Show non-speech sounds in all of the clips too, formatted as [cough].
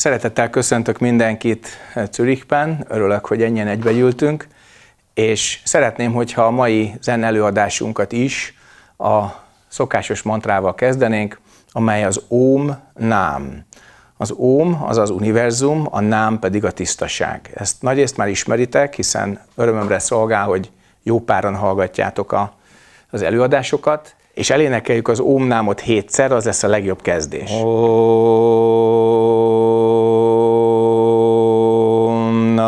Szeretettel köszöntök mindenkit eh, Zürichben, örülök, hogy ennyien egybegyültünk, és szeretném, hogyha a mai zen előadásunkat is a szokásos mantrával kezdenénk, amely az Óm Nám. Az Óm az az univerzum, a Nám pedig a tisztaság. Ezt nagyrészt már ismeritek, hiszen örömömre szolgál, hogy jó páran hallgatjátok a, az előadásokat, és elénekeljük az ómnámot hétszer, az lesz a legjobb kezdés. Om,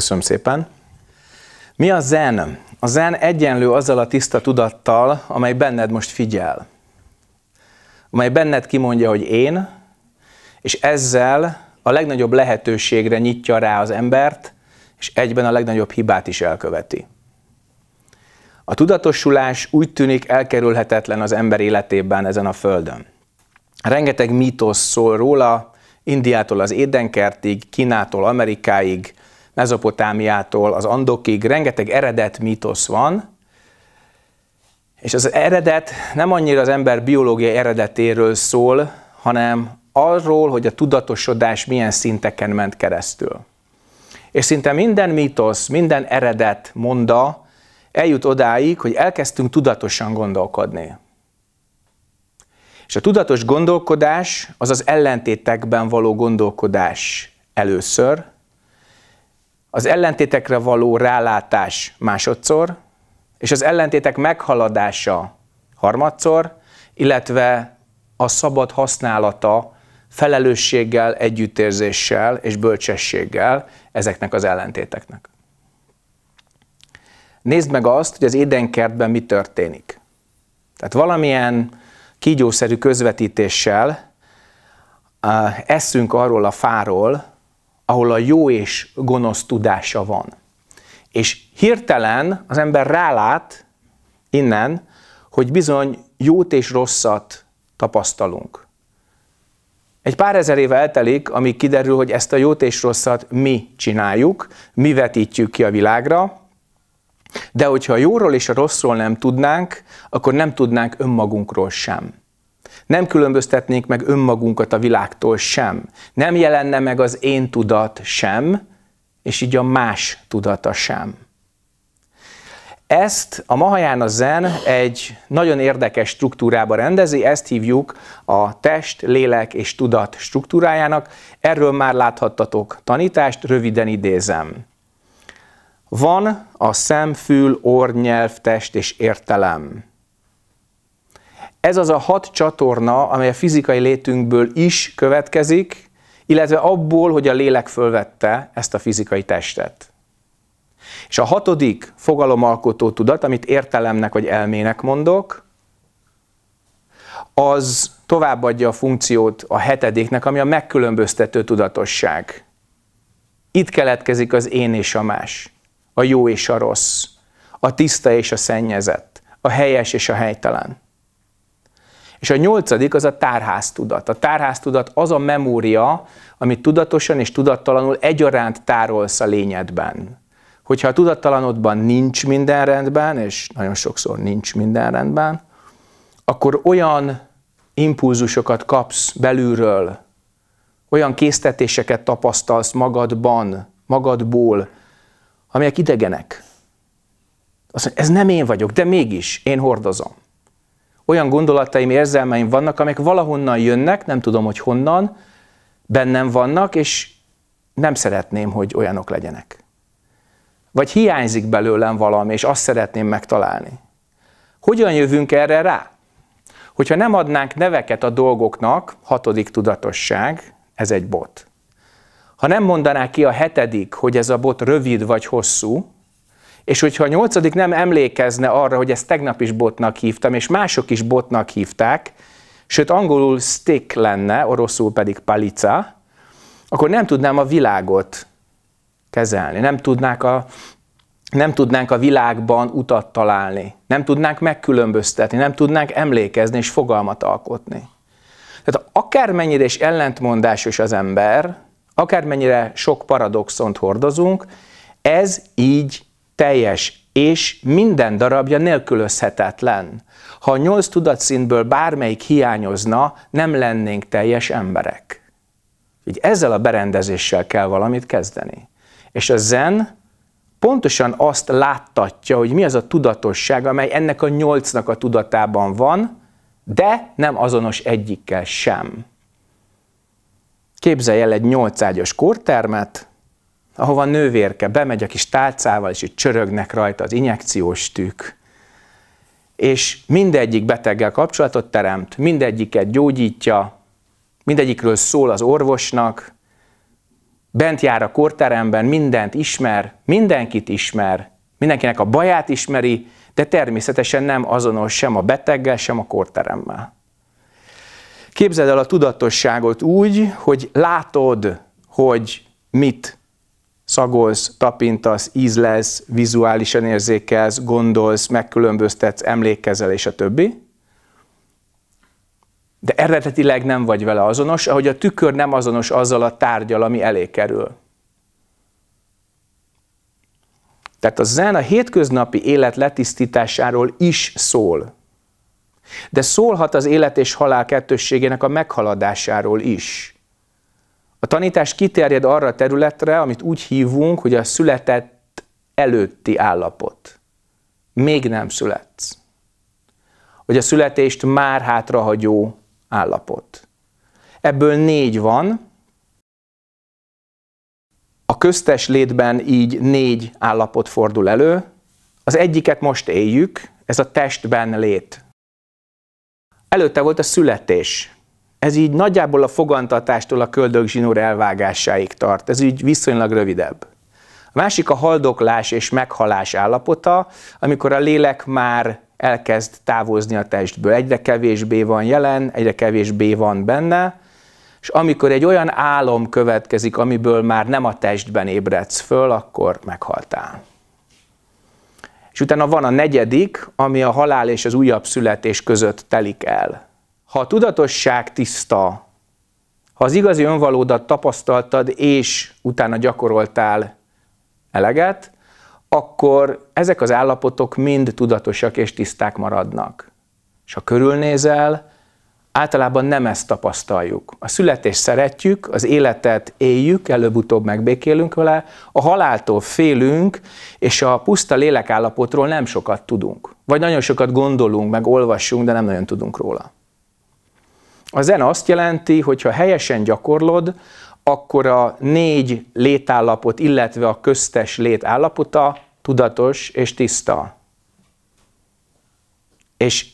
Köszönöm szépen. Mi a zen? A zen egyenlő azzal a tiszta tudattal, amely benned most figyel. Amely benned kimondja, hogy én, és ezzel a legnagyobb lehetőségre nyitja rá az embert, és egyben a legnagyobb hibát is elköveti. A tudatosulás úgy tűnik elkerülhetetlen az ember életében ezen a földön. Rengeteg mítosz szól róla, Indiától az édenkertig, Kínától Amerikáig, Mezopotámiától az Andokig, rengeteg eredet mítosz van, és az eredet nem annyira az ember biológiai eredetéről szól, hanem arról, hogy a tudatosodás milyen szinteken ment keresztül. És szinte minden mítosz, minden eredet monda eljut odáig, hogy elkezdtünk tudatosan gondolkodni. És a tudatos gondolkodás az az ellentétekben való gondolkodás először, az ellentétekre való rálátás másodszor, és az ellentétek meghaladása harmadszor, illetve a szabad használata felelősséggel, együttérzéssel és bölcsességgel ezeknek az ellentéteknek. Nézd meg azt, hogy az édenkertben mi történik. Tehát valamilyen kígyószerű közvetítéssel eszünk arról a fáról, ahol a jó és gonosz tudása van. És hirtelen az ember rálát innen, hogy bizony jót és rosszat tapasztalunk. Egy pár ezer éve eltelik, amíg kiderül, hogy ezt a jót és rosszat mi csináljuk, mi vetítjük ki a világra, de hogyha a jóról és a rosszról nem tudnánk, akkor nem tudnánk önmagunkról sem. Nem különböztetnénk meg önmagunkat a világtól sem. Nem jelenne meg az én tudat sem, és így a más tudata sem. Ezt a Mahajána zen egy nagyon érdekes struktúrába rendezi, ezt hívjuk a test, lélek és tudat struktúrájának. Erről már láthattatok tanítást, röviden idézem. Van a szem, fül, orr, nyelv, test és értelem. Ez az a hat csatorna, amely a fizikai létünkből is következik, illetve abból, hogy a lélek fölvette ezt a fizikai testet. És a hatodik fogalomalkotó tudat, amit értelemnek vagy elmének mondok, az továbbadja a funkciót a hetediknek, ami a megkülönböztető tudatosság. Itt keletkezik az én és a más, a jó és a rossz, a tiszta és a szennyezett, a helyes és a helytelen. És a nyolcadik az a tárháztudat. A tárháztudat az a memória, amit tudatosan és tudattalanul egyaránt tárolsz a lényedben. Hogyha a tudattalanodban nincs minden rendben, és nagyon sokszor nincs minden rendben, akkor olyan impulzusokat kapsz belülről, olyan késztetéseket tapasztalsz magadban, magadból, amelyek idegenek. Azt mondja, ez nem én vagyok, de mégis én hordozom olyan gondolataim, érzelmeim vannak, amelyek valahonnan jönnek, nem tudom, hogy honnan, bennem vannak, és nem szeretném, hogy olyanok legyenek. Vagy hiányzik belőlem valami, és azt szeretném megtalálni. Hogyan jövünk erre rá? Hogyha nem adnánk neveket a dolgoknak, hatodik tudatosság, ez egy bot. Ha nem mondanák ki a hetedik, hogy ez a bot rövid vagy hosszú, és hogyha a nyolcadik nem emlékezne arra, hogy ezt tegnap is botnak hívtam, és mások is botnak hívták, sőt angolul stick lenne, oroszul pedig palica, akkor nem tudnám a világot kezelni, nem, tudnák a, nem tudnánk a világban utat találni, nem tudnánk megkülönböztetni, nem tudnánk emlékezni és fogalmat alkotni. Tehát akármennyire is ellentmondásos az ember, akármennyire sok paradoxont hordozunk, ez így teljes, és minden darabja nélkülözhetetlen. Ha a nyolc tudatszintből bármelyik hiányozna, nem lennénk teljes emberek. Így ezzel a berendezéssel kell valamit kezdeni. És a zen pontosan azt láttatja, hogy mi az a tudatosság, amely ennek a nyolcnak a tudatában van, de nem azonos egyikkel sem. Képzelj el egy nyolcágyos kórtermet, ahova nővérke bemegy a kis tálcával, és itt csörögnek rajta az injekciós tűk. És mindegyik beteggel kapcsolatot teremt, mindegyiket gyógyítja, mindegyikről szól az orvosnak, bent jár a korteremben, mindent ismer, mindenkit ismer, mindenkinek a baját ismeri, de természetesen nem azonos sem a beteggel, sem a korteremmel. Képzeld el a tudatosságot úgy, hogy látod, hogy mit szagolsz, tapintasz, ízlelsz, vizuálisan érzékelsz, gondolsz, megkülönböztetsz, emlékezel, és a többi. De eredetileg nem vagy vele azonos, ahogy a tükör nem azonos azzal a tárgyal, ami elé kerül. Tehát a zen a hétköznapi élet letisztításáról is szól. De szólhat az élet és halál kettősségének a meghaladásáról is. A tanítás kiterjed arra a területre, amit úgy hívunk, hogy a született előtti állapot. Még nem születsz. Hogy a születést már hátrahagyó állapot. Ebből négy van. A köztes létben így négy állapot fordul elő. Az egyiket most éljük, ez a testben lét. Előtte volt a születés, ez így nagyjából a fogantatástól a köldögzsinór elvágásáig tart. Ez így viszonylag rövidebb. A másik a haldoklás és meghalás állapota, amikor a lélek már elkezd távozni a testből. Egyre kevésbé van jelen, egyre kevésbé van benne, és amikor egy olyan álom következik, amiből már nem a testben ébredsz föl, akkor meghaltál. És utána van a negyedik, ami a halál és az újabb születés között telik el ha a tudatosság tiszta, ha az igazi önvalódat tapasztaltad, és utána gyakoroltál eleget, akkor ezek az állapotok mind tudatosak és tiszták maradnak. És ha körülnézel, általában nem ezt tapasztaljuk. A születést szeretjük, az életet éljük, előbb-utóbb megbékélünk vele, a haláltól félünk, és a puszta lélekállapotról nem sokat tudunk. Vagy nagyon sokat gondolunk, meg olvassunk, de nem nagyon tudunk róla. A zene azt jelenti, hogy ha helyesen gyakorlod, akkor a négy létállapot, illetve a köztes létállapota tudatos és tiszta. És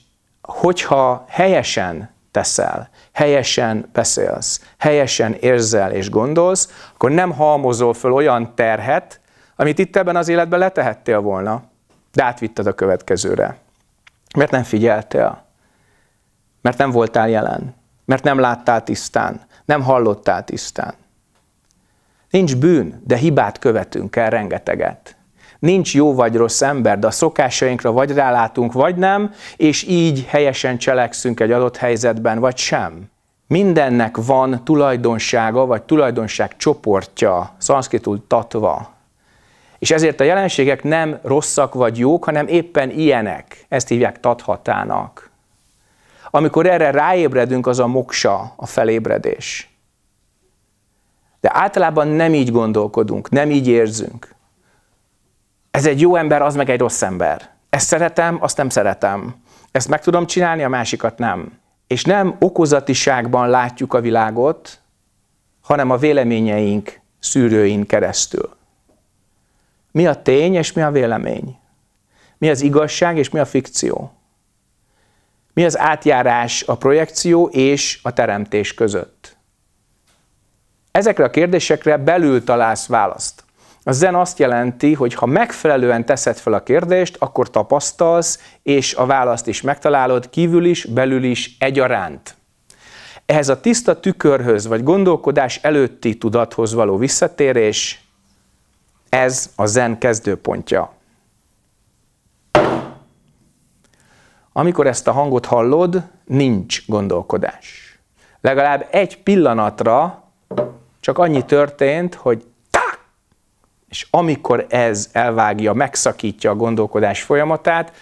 hogyha helyesen teszel, helyesen beszélsz, helyesen érzel és gondolsz, akkor nem halmozol föl olyan terhet, amit itt ebben az életben letehettél volna, de átvitted a következőre. Mert nem figyeltél, mert nem voltál jelen mert nem láttál tisztán, nem hallottál tisztán. Nincs bűn, de hibát követünk el rengeteget. Nincs jó vagy rossz ember, de a szokásainkra vagy rálátunk, vagy nem, és így helyesen cselekszünk egy adott helyzetben, vagy sem. Mindennek van tulajdonsága, vagy tulajdonság csoportja, szanszkritul tatva. És ezért a jelenségek nem rosszak vagy jók, hanem éppen ilyenek. Ezt hívják tathatának. Amikor erre ráébredünk, az a moksa, a felébredés. De általában nem így gondolkodunk, nem így érzünk. Ez egy jó ember, az meg egy rossz ember. Ezt szeretem, azt nem szeretem. Ezt meg tudom csinálni, a másikat nem. És nem okozatiságban látjuk a világot, hanem a véleményeink szűrőin keresztül. Mi a tény és mi a vélemény? Mi az igazság és mi a fikció? Mi az átjárás a projekció és a teremtés között? Ezekre a kérdésekre belül találsz választ. A zen azt jelenti, hogy ha megfelelően teszed fel a kérdést, akkor tapasztalsz, és a választ is megtalálod kívül is, belül is egyaránt. Ehhez a tiszta tükörhöz, vagy gondolkodás előtti tudathoz való visszatérés, ez a zen kezdőpontja. Amikor ezt a hangot hallod, nincs gondolkodás. Legalább egy pillanatra csak annyi történt, hogy tá! És amikor ez elvágja, megszakítja a gondolkodás folyamatát,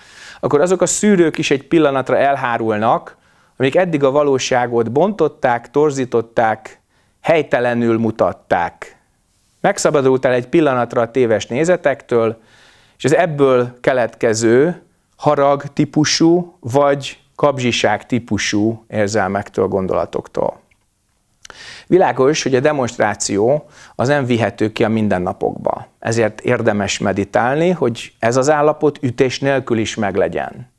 akkor azok a szűrők is egy pillanatra elhárulnak, amik eddig a valóságot bontották, torzították, helytelenül mutatták. Megszabadultál egy pillanatra a téves nézetektől, és az ebből keletkező harag típusú, vagy kapzsiság típusú érzelmektől, gondolatoktól. Világos, hogy a demonstráció az nem vihető ki a mindennapokba. Ezért érdemes meditálni, hogy ez az állapot ütés nélkül is meglegyen.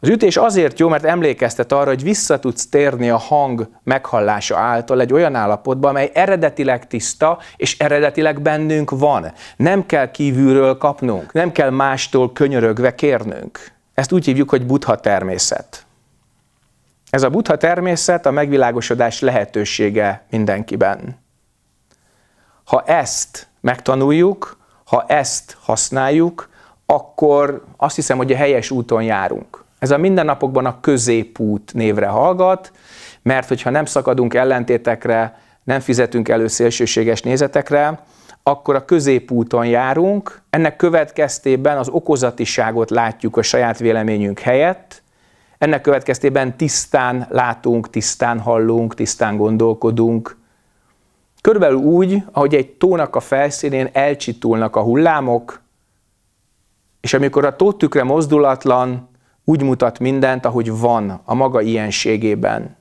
Az ütés azért jó, mert emlékeztet arra, hogy vissza tudsz térni a hang meghallása által egy olyan állapotba, amely eredetileg tiszta, és eredetileg bennünk van. Nem kell kívülről kapnunk, nem kell mástól könyörögve kérnünk. Ezt úgy hívjuk, hogy buddha természet. Ez a buddha természet a megvilágosodás lehetősége mindenkiben. Ha ezt megtanuljuk, ha ezt használjuk, akkor azt hiszem, hogy a helyes úton járunk. Ez a mindennapokban a középút névre hallgat, mert hogyha nem szakadunk ellentétekre, nem fizetünk elő szélsőséges nézetekre, akkor a középúton járunk, ennek következtében az okozatiságot látjuk a saját véleményünk helyett, ennek következtében tisztán látunk, tisztán hallunk, tisztán gondolkodunk. Körülbelül úgy, ahogy egy tónak a felszínén elcsitulnak a hullámok, és amikor a tó tükre mozdulatlan, úgy mutat mindent, ahogy van a maga ilyenségében.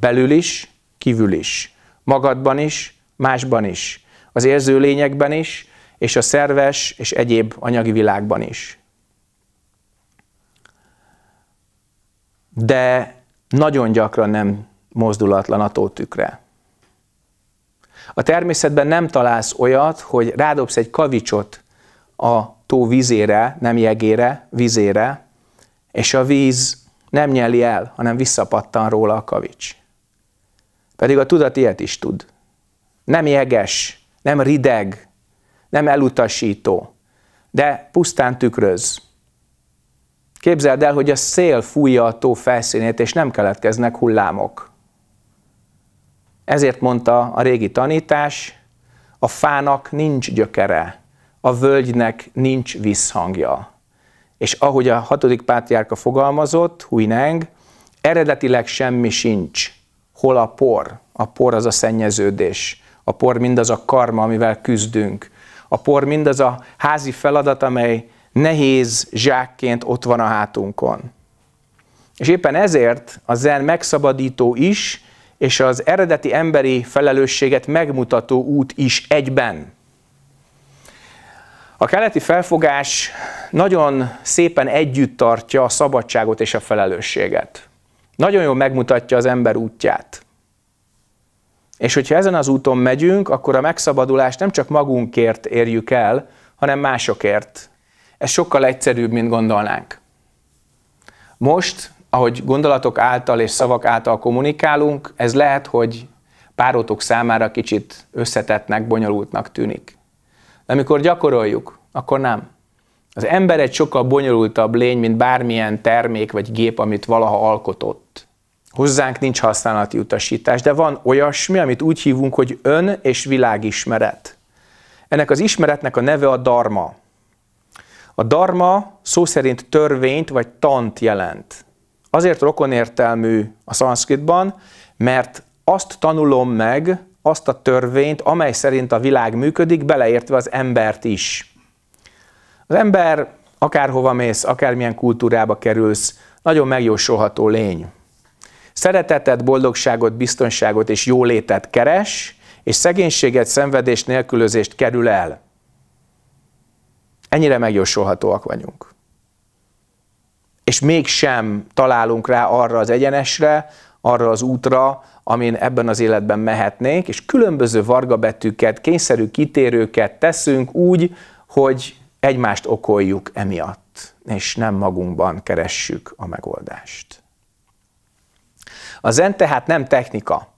Belül is, kívül is. Magadban is, másban is. Az érző lényekben is, és a szerves és egyéb anyagi világban is. De nagyon gyakran nem mozdulatlan a tótükre. A természetben nem találsz olyat, hogy rádobsz egy kavicsot a tó vízére, nem jegére, vizére, és a víz nem nyeli el, hanem visszapattan róla a kavics. Pedig a tudat ilyet is tud. Nem jeges, nem rideg, nem elutasító, de pusztán tükröz. Képzeld el, hogy a szél fújja a tó felszínét, és nem keletkeznek hullámok. Ezért mondta a régi tanítás, a fának nincs gyökere, a völgynek nincs visszhangja és ahogy a hatodik pátriárka fogalmazott, Huineng, eredetileg semmi sincs. Hol a por? A por az a szennyeződés. A por mindaz a karma, amivel küzdünk. A por mindaz a házi feladat, amely nehéz zsákként ott van a hátunkon. És éppen ezért a zen megszabadító is, és az eredeti emberi felelősséget megmutató út is egyben. A keleti felfogás nagyon szépen együtt tartja a szabadságot és a felelősséget. Nagyon jól megmutatja az ember útját. És hogyha ezen az úton megyünk, akkor a megszabadulást nem csak magunkért érjük el, hanem másokért. Ez sokkal egyszerűbb, mint gondolnánk. Most, ahogy gondolatok által és szavak által kommunikálunk, ez lehet, hogy párotok számára kicsit összetettnek, bonyolultnak tűnik. De amikor gyakoroljuk, akkor nem. Az ember egy sokkal bonyolultabb lény, mint bármilyen termék vagy gép, amit valaha alkotott. Hozzánk nincs használati utasítás, de van olyasmi, amit úgy hívunk, hogy ön- és világismeret. Ennek az ismeretnek a neve a dharma. A dharma szó szerint törvényt vagy tant jelent. Azért rokonértelmű a szanszkritban, mert azt tanulom meg, azt a törvényt, amely szerint a világ működik, beleértve az embert is. Az ember akárhova mész, akármilyen kultúrába kerülsz, nagyon megjósolható lény. Szeretetet, boldogságot, biztonságot és jólétet keres, és szegénységet, szenvedés, nélkülözést kerül el. Ennyire megjósolhatóak vagyunk. És mégsem találunk rá arra az egyenesre, arra az útra, amin ebben az életben mehetnénk, és különböző vargabetűket, kényszerű kitérőket teszünk úgy, hogy egymást okoljuk emiatt, és nem magunkban keressük a megoldást. A zen tehát nem technika.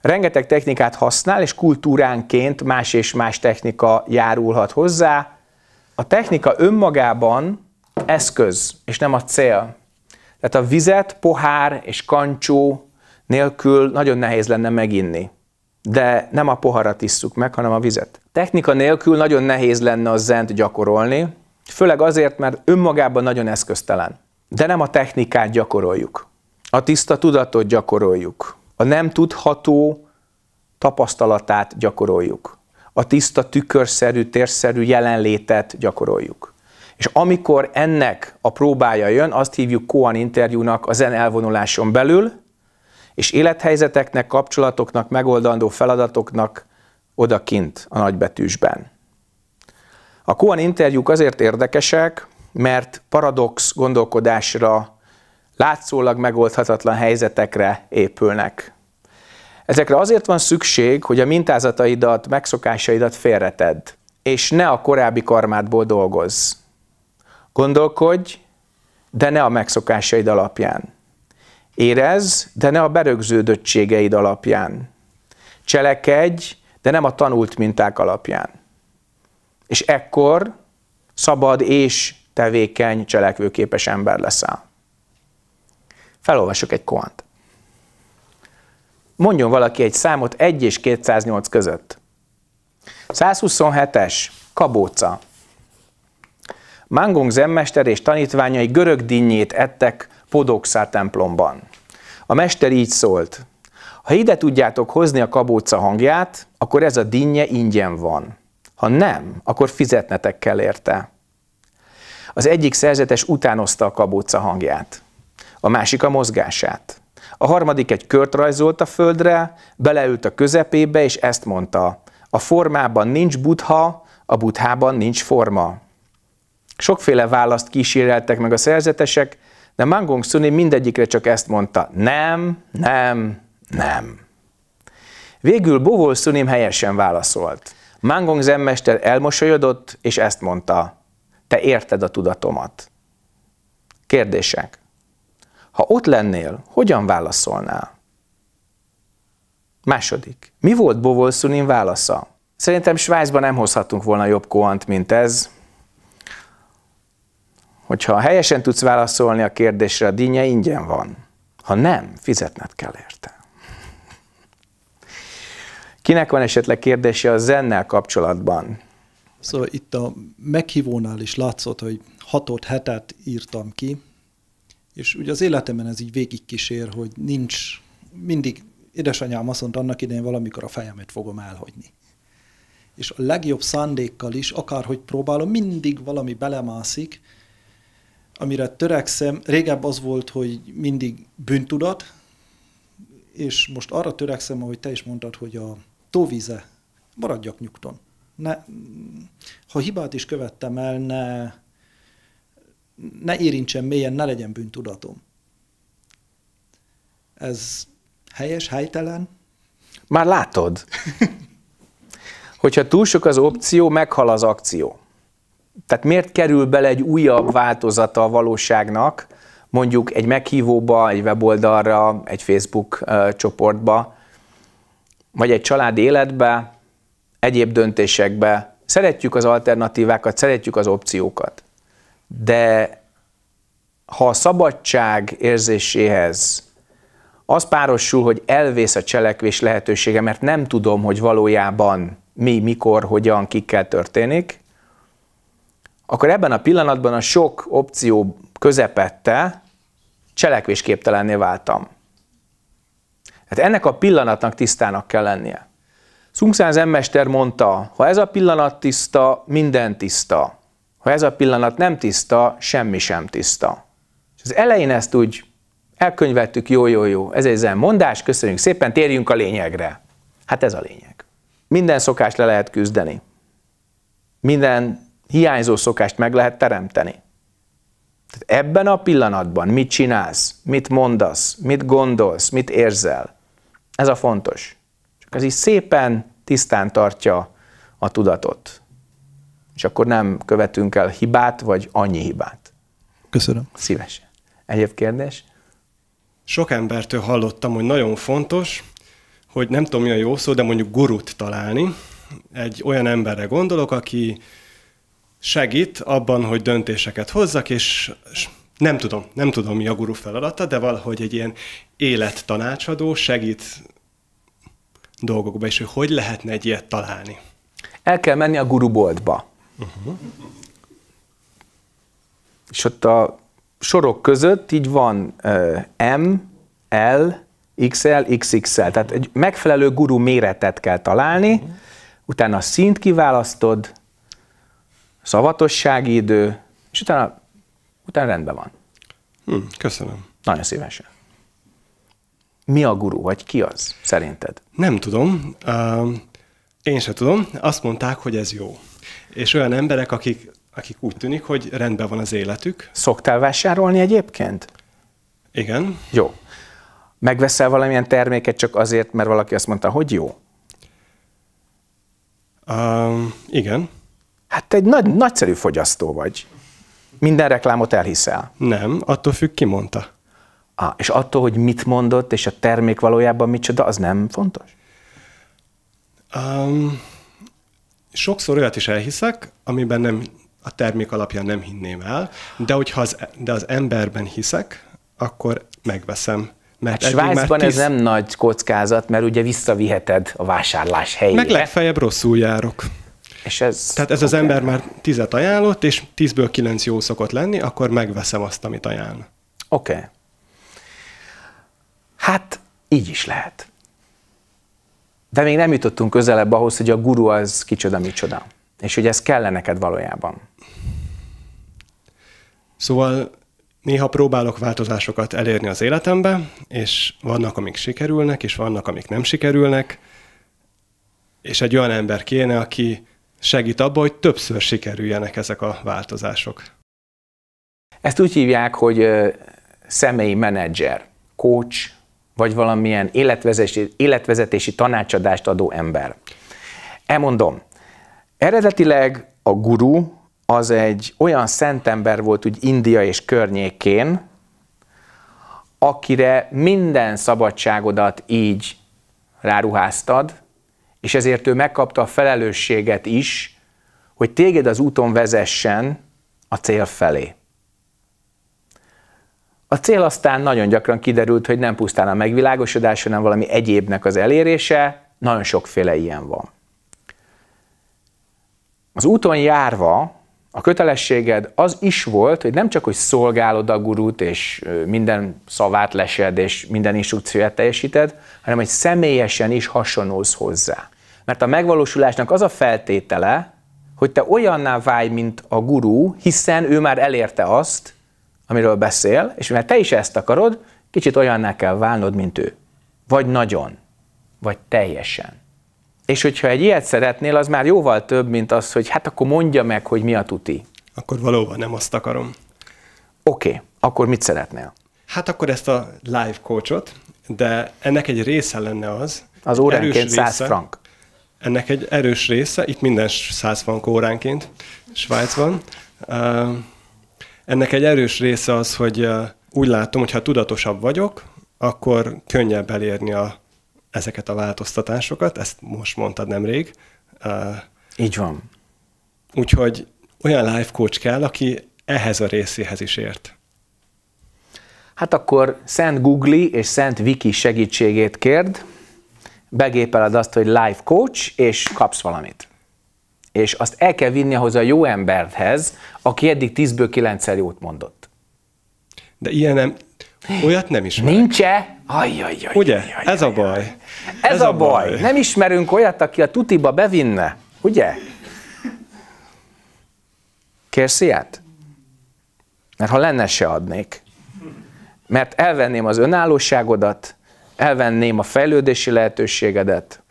Rengeteg technikát használ, és kultúránként más és más technika járulhat hozzá. A technika önmagában eszköz, és nem a cél. Tehát a vizet pohár és kancsó nélkül nagyon nehéz lenne meginni. De nem a poharat isszuk meg, hanem a vizet. Technika nélkül nagyon nehéz lenne a zent gyakorolni, főleg azért, mert önmagában nagyon eszköztelen. De nem a technikát gyakoroljuk. A tiszta tudatot gyakoroljuk. A nem tudható tapasztalatát gyakoroljuk. A tiszta tükörszerű, térszerű jelenlétet gyakoroljuk. És amikor ennek a próbája jön, azt hívjuk Koan interjúnak a zen elvonuláson belül, és élethelyzeteknek, kapcsolatoknak, megoldandó feladatoknak odakint a nagybetűsben. A Kuan interjúk azért érdekesek, mert paradox gondolkodásra, látszólag megoldhatatlan helyzetekre épülnek. Ezekre azért van szükség, hogy a mintázataidat, megszokásaidat félreted, és ne a korábbi karmádból dolgozz. Gondolkodj, de ne a megszokásaid alapján. Érez, de ne a berögződöttségeid alapján. Cselekedj, de nem a tanult minták alapján. És ekkor szabad és tevékeny, cselekvőképes ember leszel. Felolvasok egy koant. Mondjon valaki egy számot 1 és 208 között. 127-es, kabóca. Mangong zenmester és tanítványai görög dinnyét ettek Podokszá templomban. A mester így szólt, ha ide tudjátok hozni a kabóca hangját, akkor ez a dinnye ingyen van. Ha nem, akkor fizetnetek kell érte. Az egyik szerzetes utánozta a kabóca hangját, a másik a mozgását. A harmadik egy kört rajzolt a földre, beleült a közepébe, és ezt mondta, a formában nincs butha, a buthában nincs forma. Sokféle választ kíséreltek meg a szerzetesek, de Mangong Suni mindegyikre csak ezt mondta, nem, nem, nem. Végül Bovol Sunim helyesen válaszolt. Mangong zenmester elmosolyodott, és ezt mondta, te érted a tudatomat. Kérdések. Ha ott lennél, hogyan válaszolnál? Második. Mi volt Bovol Sunim válasza? Szerintem Svájcban nem hozhatunk volna jobb koant, mint ez, Hogyha helyesen tudsz válaszolni a kérdésre, a dinnye ingyen van. Ha nem, fizetned kell érte. Kinek van esetleg kérdése a zennel kapcsolatban? Szóval itt a meghívónál is látszott, hogy hatot hetet írtam ki, és ugye az életemben ez így végigkísér, hogy nincs, mindig édesanyám azt mondta annak idején valamikor a fejemet fogom elhagyni. És a legjobb szándékkal is, akárhogy próbálom, mindig valami belemászik, amire törekszem, régebb az volt, hogy mindig bűntudat, és most arra törekszem, ahogy te is mondtad, hogy a tóvize, maradjak nyugton. Ne, ha hibát is követtem el, ne, ne érintsen mélyen, ne legyen bűntudatom. Ez helyes, helytelen? Már látod, [laughs] hogyha túl sok az opció, meghal az akció tehát miért kerül bele egy újabb változata a valóságnak, mondjuk egy meghívóba, egy weboldalra, egy Facebook csoportba, vagy egy család életbe, egyéb döntésekbe. Szeretjük az alternatívákat, szeretjük az opciókat, de ha a szabadság érzéséhez az párosul, hogy elvész a cselekvés lehetősége, mert nem tudom, hogy valójában mi, mikor, hogyan, kikkel történik, akkor ebben a pillanatban a sok opció közepette cselekvésképtelenné váltam. Hát ennek a pillanatnak tisztának kell lennie. Szungszán zenmester mondta, ha ez a pillanat tiszta, minden tiszta. Ha ez a pillanat nem tiszta, semmi sem tiszta. És az elején ezt úgy elkönyveltük, jó, jó, jó, ez egy zen mondás, köszönjük szépen, térjünk a lényegre. Hát ez a lényeg. Minden szokást le lehet küzdeni. Minden hiányzó szokást meg lehet teremteni. Tehát ebben a pillanatban mit csinálsz, mit mondasz, mit gondolsz, mit érzel, ez a fontos. Csak ez így szépen tisztán tartja a tudatot. És akkor nem követünk el hibát, vagy annyi hibát. Köszönöm. Szívesen. Egyéb kérdés? Sok embertől hallottam, hogy nagyon fontos, hogy nem tudom, mi a jó szó, de mondjuk gurut találni. Egy olyan emberre gondolok, aki segít abban, hogy döntéseket hozzak, és nem tudom, nem tudom mi a guru feladata, de valahogy egy ilyen élettanácsadó segít dolgokba, és hogy hogy lehetne egy ilyet találni. El kell menni a guruboltba. Uh-huh. És ott a sorok között így van uh, M, L, XL, XXL. Tehát egy megfelelő guru méretet kell találni, uh-huh. utána a szint kiválasztod, szavatossági idő, és utána, utána rendben van. Hmm, köszönöm. Nagyon szívesen. Mi a guru, vagy ki az, szerinted? Nem tudom. Uh, én se tudom. Azt mondták, hogy ez jó. És olyan emberek, akik, akik úgy tűnik, hogy rendben van az életük. Szoktál vásárolni egyébként? Igen. Jó. Megveszel valamilyen terméket csak azért, mert valaki azt mondta, hogy jó? Uh, igen. Hát te egy nagy, nagyszerű fogyasztó vagy. Minden reklámot elhiszel. Nem, attól függ, ki mondta. Ah, és attól, hogy mit mondott, és a termék valójában micsoda, az nem fontos? Um, sokszor olyat is elhiszek, amiben nem, a termék alapján nem hinném el, de, hogyha az, de az emberben hiszek, akkor megveszem. Mert hát Svájcban tíz... ez nem nagy kockázat, mert ugye visszaviheted a vásárlás helyére. Meg legfeljebb rosszul járok. És ez Tehát ez az ember már tizet ajánlott, és tízből kilenc jó szokott lenni, akkor megveszem azt, amit ajánl. Oké. Okay. Hát így is lehet. De még nem jutottunk közelebb ahhoz, hogy a guru az kicsoda, micsoda. És hogy ez kell neked valójában. Szóval néha próbálok változásokat elérni az életembe, és vannak, amik sikerülnek, és vannak, amik nem sikerülnek, és egy olyan ember kéne, aki segít abba, hogy többször sikerüljenek ezek a változások. Ezt úgy hívják, hogy személyi menedzser, coach, vagy valamilyen életvezetési, életvezetési tanácsadást adó ember. Elmondom, eredetileg a guru az egy olyan szentember volt úgy India és környékén, akire minden szabadságodat így ráruháztad, és ezért ő megkapta a felelősséget is, hogy téged az úton vezessen a cél felé. A cél aztán nagyon gyakran kiderült, hogy nem pusztán a megvilágosodás, hanem valami egyébnek az elérése, nagyon sokféle ilyen van. Az úton járva a kötelességed az is volt, hogy nem csak, hogy szolgálod a gurút, és minden szavát lesed, és minden instrukcióját teljesíted, hanem, hogy személyesen is hasonulsz hozzá. Mert a megvalósulásnak az a feltétele, hogy te olyanná válj, mint a gurú, hiszen ő már elérte azt, amiről beszél, és mert te is ezt akarod, kicsit olyanná kell válnod, mint ő. Vagy nagyon, vagy teljesen. És hogyha egy ilyet szeretnél, az már jóval több, mint az, hogy hát akkor mondja meg, hogy mi a tuti. Akkor valóban nem azt akarom. Oké, okay, akkor mit szeretnél? Hát akkor ezt a live coachot, de ennek egy része lenne az. Az óránként 100 része, frank. Ennek egy erős része, itt minden 100 frank óránként Svájcban, ennek egy erős része az, hogy úgy látom, hogy ha tudatosabb vagyok, akkor könnyebb elérni a, ezeket a változtatásokat, ezt most mondtad nemrég. Így van. Úgyhogy olyan life coach kell, aki ehhez a részéhez is ért. Hát akkor Szent Google és Szent Wiki segítségét kérd, begépeled azt, hogy life coach, és kapsz valamit. És azt el kell vinni ahhoz a jó emberhez, aki eddig 10-ből 9 jót mondott. De ilyen nem, olyat nem is. Nincs-e? Ajjajjaj. Ajj, ugye? Ajj, ajj, ez a baj. Ez, ez a, a baj. baj. Nem ismerünk olyat, aki a tutiba bevinne. Ugye? Kérsz ilyet? Mert ha lenne, se adnék. Mert elvenném az önállóságodat, elvenném a fejlődési lehetőségedet.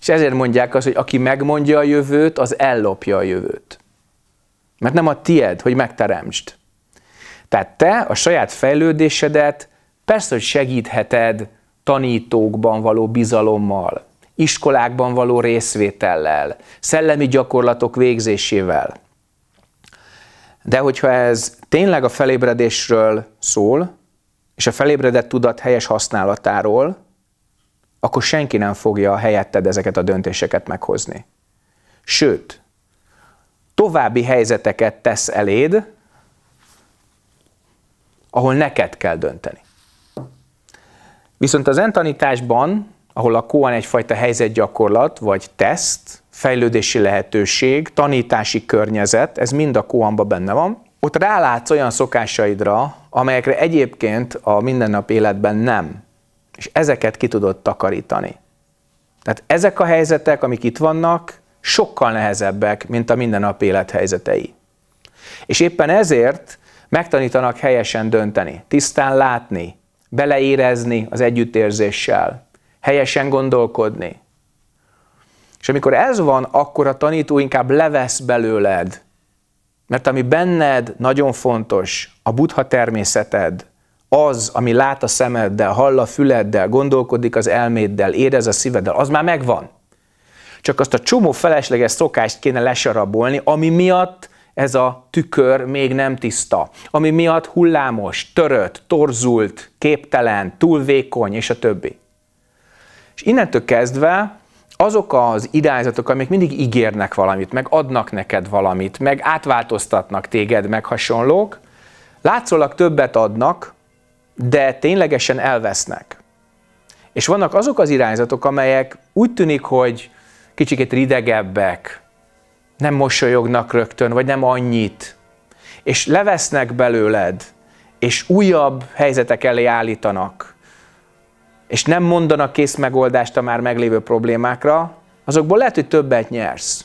És ezért mondják azt, hogy aki megmondja a jövőt, az ellopja a jövőt. Mert nem a tied, hogy megteremtsd. Tehát te a saját fejlődésedet persze, hogy segítheted tanítókban való bizalommal, iskolákban való részvétellel, szellemi gyakorlatok végzésével. De hogyha ez tényleg a felébredésről szól, és a felébredett tudat helyes használatáról, akkor senki nem fogja a helyetted ezeket a döntéseket meghozni. Sőt, további helyzeteket tesz eléd, ahol neked kell dönteni. Viszont az entanításban, ahol a koan egyfajta helyzetgyakorlat, vagy teszt, fejlődési lehetőség, tanítási környezet, ez mind a kóanban benne van, ott rálátsz olyan szokásaidra, amelyekre egyébként a mindennap életben nem. És ezeket ki tudod takarítani. Tehát ezek a helyzetek, amik itt vannak, sokkal nehezebbek, mint a mindennap élet helyzetei. És éppen ezért megtanítanak helyesen dönteni, tisztán látni, beleérezni az együttérzéssel, helyesen gondolkodni. És amikor ez van, akkor a tanító inkább levesz belőled mert ami benned nagyon fontos, a buddha természeted, az, ami lát a szemeddel, hall a füleddel, gondolkodik az elméddel, érez a szíveddel, az már megvan. Csak azt a csomó felesleges szokást kéne lesarabolni, ami miatt ez a tükör még nem tiszta, ami miatt hullámos, törött, torzult, képtelen, túl vékony, és a többi. És innentől kezdve azok az irányzatok, amik mindig ígérnek valamit, meg adnak neked valamit, meg átváltoztatnak téged, meg hasonlók, látszólag többet adnak, de ténylegesen elvesznek. És vannak azok az irányzatok, amelyek úgy tűnik, hogy kicsikét ridegebbek, nem mosolyognak rögtön, vagy nem annyit, és levesznek belőled, és újabb helyzetek elé állítanak és nem mondanak kész megoldást a már meglévő problémákra, azokból lehet, hogy többet nyersz.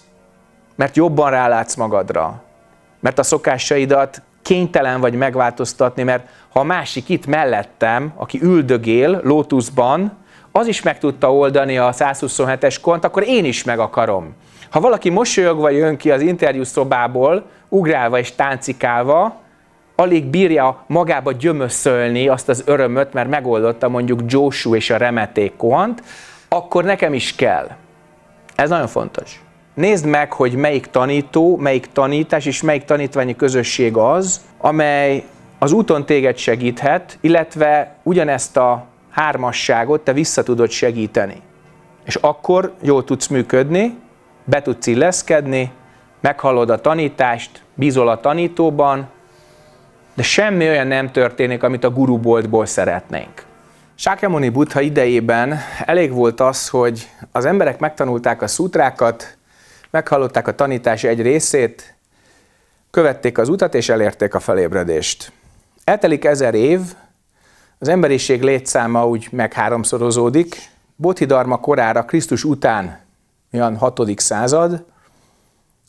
Mert jobban rálátsz magadra. Mert a szokásaidat kénytelen vagy megváltoztatni, mert ha a másik itt mellettem, aki üldögél lótuszban, az is meg tudta oldani a 127-es kont, akkor én is meg akarom. Ha valaki mosolyogva jön ki az interjú szobából, ugrálva és táncikálva, alig bírja magába gyömöszölni azt az örömöt, mert megoldotta mondjuk Joshu és a remeték kohant, akkor nekem is kell. Ez nagyon fontos. Nézd meg, hogy melyik tanító, melyik tanítás és melyik tanítványi közösség az, amely az úton téged segíthet, illetve ugyanezt a hármasságot te vissza tudod segíteni. És akkor jól tudsz működni, be tudsz illeszkedni, meghallod a tanítást, bízol a tanítóban, de semmi olyan nem történik, amit a guruboltból szeretnénk. Sákyamuni Buddha idejében elég volt az, hogy az emberek megtanulták a szútrákat, meghallották a tanítás egy részét, követték az utat és elérték a felébredést. Eltelik ezer év, az emberiség létszáma úgy megháromszorozódik, Bodhidharma korára, Krisztus után, olyan 6. század,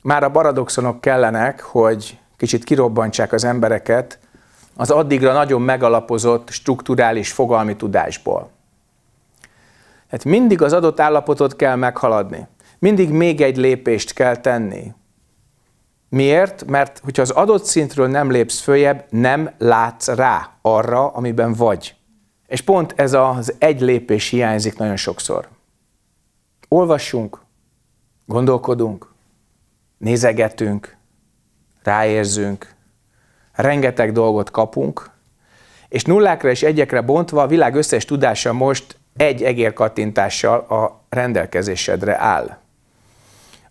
már a paradoxonok kellenek, hogy kicsit kirobbantsák az embereket az addigra nagyon megalapozott strukturális fogalmi tudásból. Hát mindig az adott állapotot kell meghaladni. Mindig még egy lépést kell tenni. Miért? Mert hogyha az adott szintről nem lépsz följebb, nem látsz rá arra, amiben vagy. És pont ez az egy lépés hiányzik nagyon sokszor. Olvassunk, gondolkodunk, nézegetünk, ráérzünk, rengeteg dolgot kapunk, és nullákra és egyekre bontva a világ összes tudása most egy egérkattintással a rendelkezésedre áll.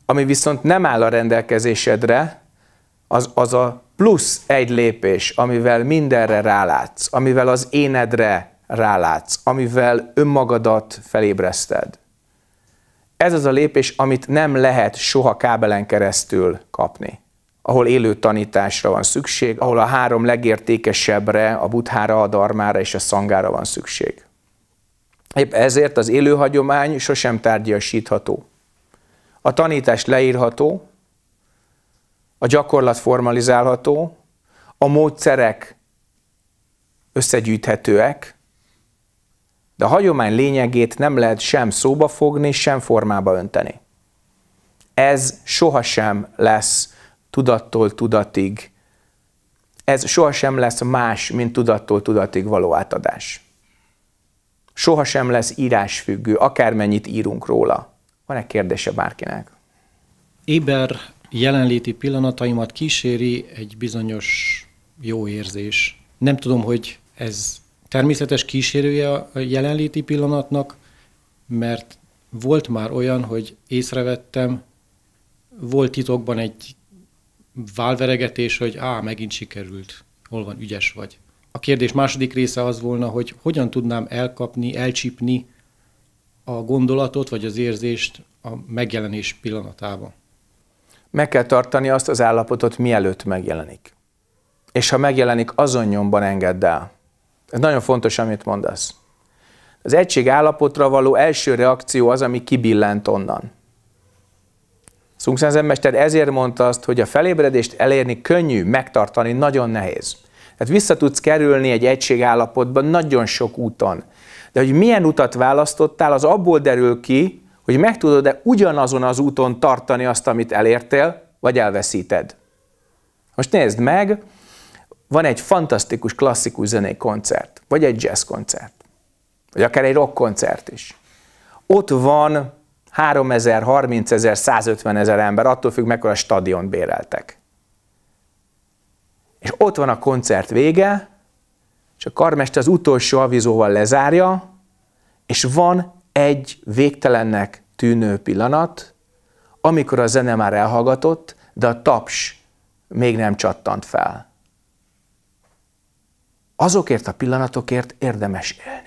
Ami viszont nem áll a rendelkezésedre, az, az a plusz egy lépés, amivel mindenre rálátsz, amivel az énedre rálátsz, amivel önmagadat felébreszted. Ez az a lépés, amit nem lehet soha kábelen keresztül kapni ahol élő tanításra van szükség, ahol a három legértékesebbre, a buthára, a darmára és a szangára van szükség. Épp ezért az élő hagyomány sosem tárgyasítható. A tanítás leírható, a gyakorlat formalizálható, a módszerek összegyűjthetőek, de a hagyomány lényegét nem lehet sem szóba fogni, sem formába önteni. Ez sohasem lesz tudattól tudatig. Ez sohasem lesz más, mint tudattól tudatig való átadás. Sohasem lesz írásfüggő, akármennyit írunk róla. Van-e kérdése bárkinek? Éber jelenléti pillanataimat kíséri egy bizonyos jó érzés. Nem tudom, hogy ez természetes kísérője a jelenléti pillanatnak, mert volt már olyan, hogy észrevettem, volt titokban egy válveregetés, hogy á, megint sikerült, hol van, ügyes vagy. A kérdés második része az volna, hogy hogyan tudnám elkapni, elcsípni a gondolatot vagy az érzést a megjelenés pillanatában. Meg kell tartani azt az állapotot, mielőtt megjelenik. És ha megjelenik, azon nyomban engedd el. Ez nagyon fontos, amit mondasz. Az egység állapotra való első reakció az, ami kibillent onnan. Szunk zenmester ezért mondta azt, hogy a felébredést elérni könnyű, megtartani nagyon nehéz. Tehát vissza tudsz kerülni egy egységállapotban nagyon sok úton. De hogy milyen utat választottál, az abból derül ki, hogy meg tudod-e ugyanazon az úton tartani azt, amit elértél, vagy elveszíted. Most nézd meg, van egy fantasztikus klasszikus zenei koncert, vagy egy jazz koncert, vagy akár egy rock koncert is. Ott van 3 ezer, 30 ezer, 150 ezer ember, attól függ, mekkora stadion béreltek. És ott van a koncert vége, és a karmester az utolsó avizóval lezárja, és van egy végtelennek tűnő pillanat, amikor a zene már elhallgatott, de a taps még nem csattant fel. Azokért a pillanatokért érdemes élni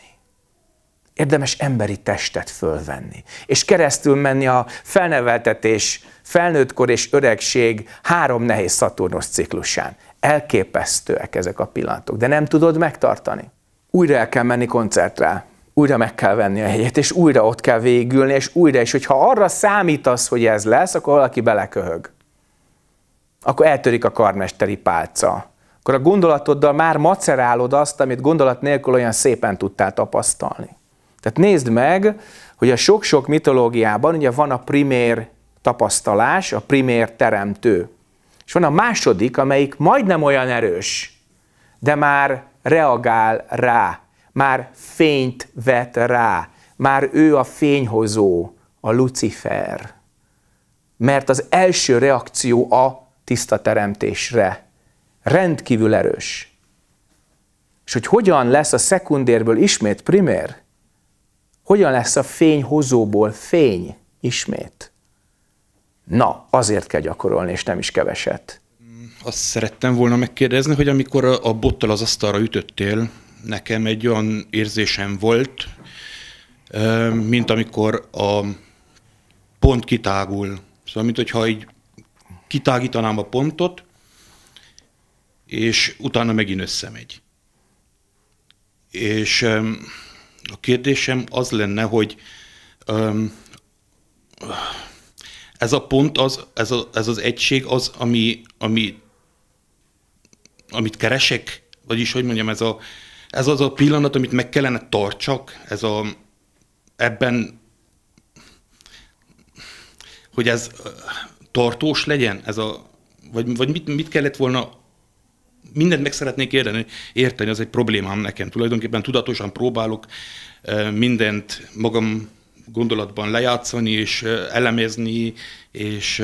érdemes emberi testet fölvenni, és keresztül menni a felneveltetés, felnőttkor és öregség három nehéz Szaturnusz ciklusán. Elképesztőek ezek a pillanatok, de nem tudod megtartani. Újra el kell menni koncertre, újra meg kell venni a helyet, és újra ott kell végülni, és újra, és hogyha arra számítasz, hogy ez lesz, akkor valaki beleköhög. Akkor eltörik a karmesteri pálca. Akkor a gondolatoddal már macerálod azt, amit gondolat nélkül olyan szépen tudtál tapasztalni. Tehát nézd meg, hogy a sok-sok mitológiában ugye van a primér tapasztalás, a primér teremtő. És van a második, amelyik majdnem olyan erős, de már reagál rá, már fényt vet rá, már ő a fényhozó, a Lucifer. Mert az első reakció a tiszta teremtésre. Rendkívül erős. És hogy hogyan lesz a szekundérből ismét primér? hogyan lesz a fényhozóból fény ismét? Na, azért kell gyakorolni, és nem is keveset. Hmm, azt szerettem volna megkérdezni, hogy amikor a bottal az asztalra ütöttél, nekem egy olyan érzésem volt, mint amikor a pont kitágul. Szóval, mint hogyha így kitágítanám a pontot, és utána megint összemegy. És a kérdésem az lenne, hogy um, ez a pont, az, ez, a, ez az egység az, ami, ami, amit keresek, vagyis hogy mondjam, ez, a, ez az a pillanat, amit meg kellene tartsak, ez a, ebben, hogy ez tartós legyen, ez a, vagy, vagy mit, mit kellett volna mindent meg szeretnék érteni, érteni, az egy problémám nekem. Tulajdonképpen tudatosan próbálok mindent magam gondolatban lejátszani és elemezni, és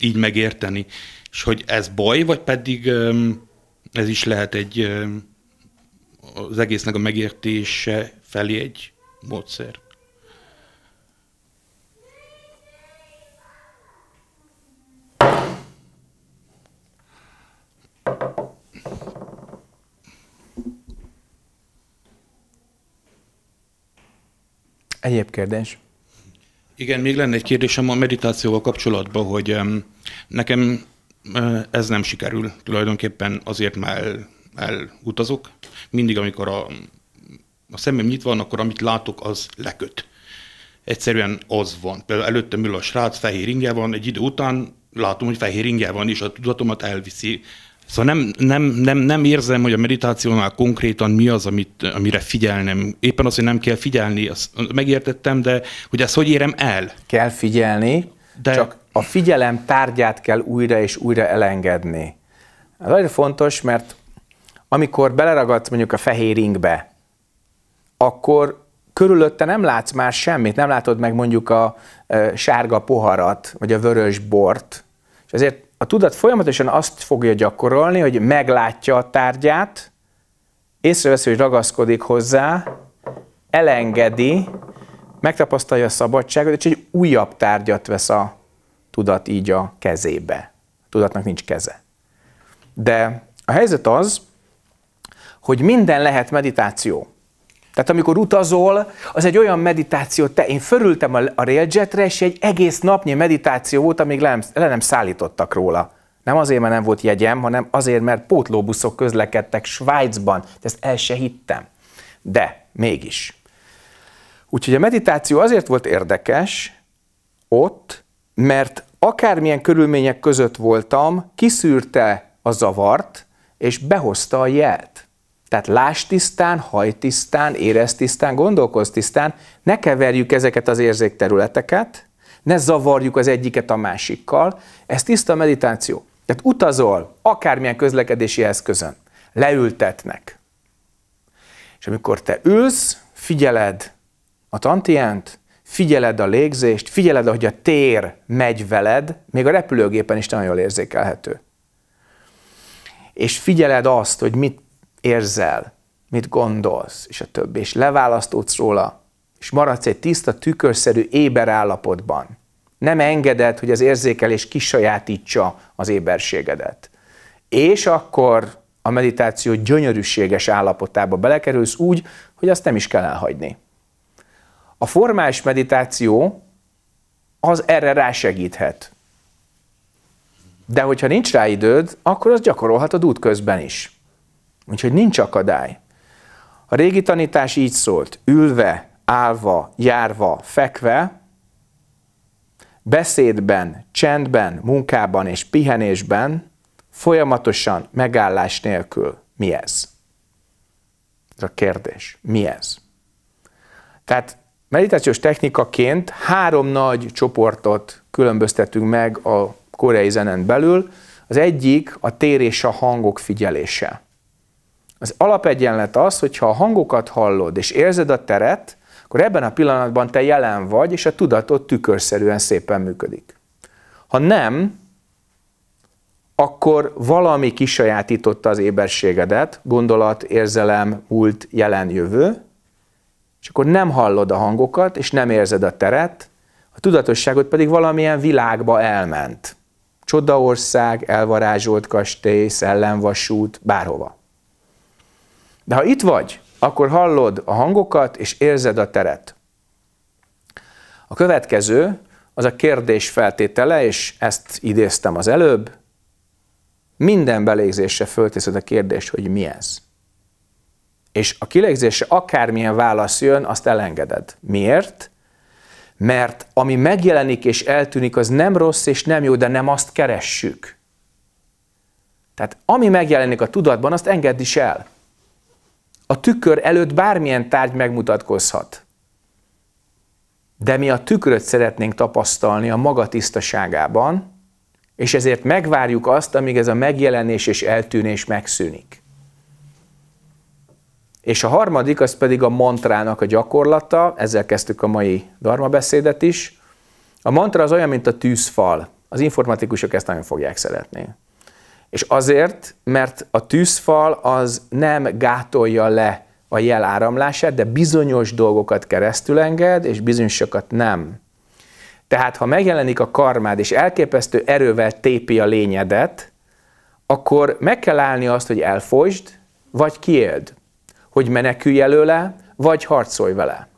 így megérteni. És hogy ez baj, vagy pedig ez is lehet egy az egésznek a megértése felé egy módszer. Egyéb kérdés? Igen, még lenne egy kérdésem a meditációval kapcsolatban, hogy nekem ez nem sikerül. Tulajdonképpen azért már elutazok. Mindig, amikor a, a szemem nyitva van, akkor amit látok, az leköt. Egyszerűen az van. Például előttem ül a srác, fehér ingje van, egy idő után látom, hogy fehér ingje van, és a tudatomat elviszi Szóval nem, nem, nem, nem érzem, hogy a meditációnál konkrétan mi az, amit, amire figyelnem. Éppen az, hogy nem kell figyelni, azt megértettem, de hogy ezt hogy érem el? Kell figyelni, de... csak a figyelem tárgyát kell újra és újra elengedni. Ez nagyon fontos, mert amikor beleragadsz mondjuk a fehér ingbe, akkor körülötte nem látsz már semmit, nem látod meg mondjuk a sárga poharat, vagy a vörös bort, és ezért a tudat folyamatosan azt fogja gyakorolni, hogy meglátja a tárgyát, észreveszi, hogy ragaszkodik hozzá, elengedi, megtapasztalja a szabadságot, és egy újabb tárgyat vesz a tudat így a kezébe. A tudatnak nincs keze. De a helyzet az, hogy minden lehet meditáció. Tehát amikor utazol, az egy olyan meditáció, te, én fölültem a railjetre, és egy egész napnyi meditáció volt, amíg le, le nem szállítottak róla. Nem azért, mert nem volt jegyem, hanem azért, mert pótlóbuszok közlekedtek Svájcban. De ezt el se hittem. De mégis. Úgyhogy a meditáció azért volt érdekes ott, mert akármilyen körülmények között voltam, kiszűrte a zavart, és behozta a jelt. Tehát láss tisztán, haj tisztán, érez tisztán, gondolkoz tisztán, ne keverjük ezeket az érzékterületeket, ne zavarjuk az egyiket a másikkal, ez tiszta meditáció. Tehát utazol, akármilyen közlekedési eszközön, leültetnek. És amikor te ülsz, figyeled a tantiánt, figyeled a légzést, figyeled, ahogy a tér megy veled, még a repülőgépen is nagyon jól érzékelhető. És figyeled azt, hogy mit érzel, mit gondolsz, és a többi, és leválasztódsz róla, és maradsz egy tiszta, tükörszerű éber állapotban. Nem engeded, hogy az érzékelés kisajátítsa az éberségedet. És akkor a meditáció gyönyörűséges állapotába belekerülsz úgy, hogy azt nem is kell elhagyni. A formális meditáció az erre rásegíthet. De hogyha nincs rá időd, akkor azt gyakorolhatod útközben is. Úgyhogy nincs akadály. A régi tanítás így szólt, ülve, állva, járva, fekve, beszédben, csendben, munkában és pihenésben, folyamatosan, megállás nélkül. Mi ez? Ez a kérdés. Mi ez? Tehát meditációs technikaként három nagy csoportot különböztetünk meg a koreai zenen belül. Az egyik a tér és a hangok figyelése. Az alapegyenlet az, hogy ha a hangokat hallod és érzed a teret, akkor ebben a pillanatban te jelen vagy, és a tudatod tükörszerűen szépen működik. Ha nem, akkor valami kisajátította az éberségedet, gondolat, érzelem, múlt, jelen, jövő, és akkor nem hallod a hangokat, és nem érzed a teret, a tudatosságot pedig valamilyen világba elment. Csodaország, elvarázsolt kastély, szellemvasút, bárhova. De ha itt vagy, akkor hallod a hangokat és érzed a teret. A következő az a kérdés feltétele, és ezt idéztem az előbb. Minden belégzésre fölteszed a kérdést, hogy mi ez. És a kilégzésre akármilyen válasz jön, azt elengeded. Miért? Mert ami megjelenik és eltűnik, az nem rossz és nem jó, de nem azt keressük. Tehát ami megjelenik a tudatban, azt engedd is el a tükör előtt bármilyen tárgy megmutatkozhat. De mi a tükröt szeretnénk tapasztalni a maga tisztaságában, és ezért megvárjuk azt, amíg ez a megjelenés és eltűnés megszűnik. És a harmadik, az pedig a mantrának a gyakorlata, ezzel kezdtük a mai dharma beszédet is. A mantra az olyan, mint a tűzfal. Az informatikusok ezt nagyon fogják szeretni. És azért, mert a tűzfal az nem gátolja le a jel áramlását, de bizonyos dolgokat keresztül enged, és bizonyosokat nem. Tehát, ha megjelenik a karmád, és elképesztő erővel tépi a lényedet, akkor meg kell állni azt, hogy elfojtsd, vagy kiéld, hogy menekülj előle, vagy harcolj vele.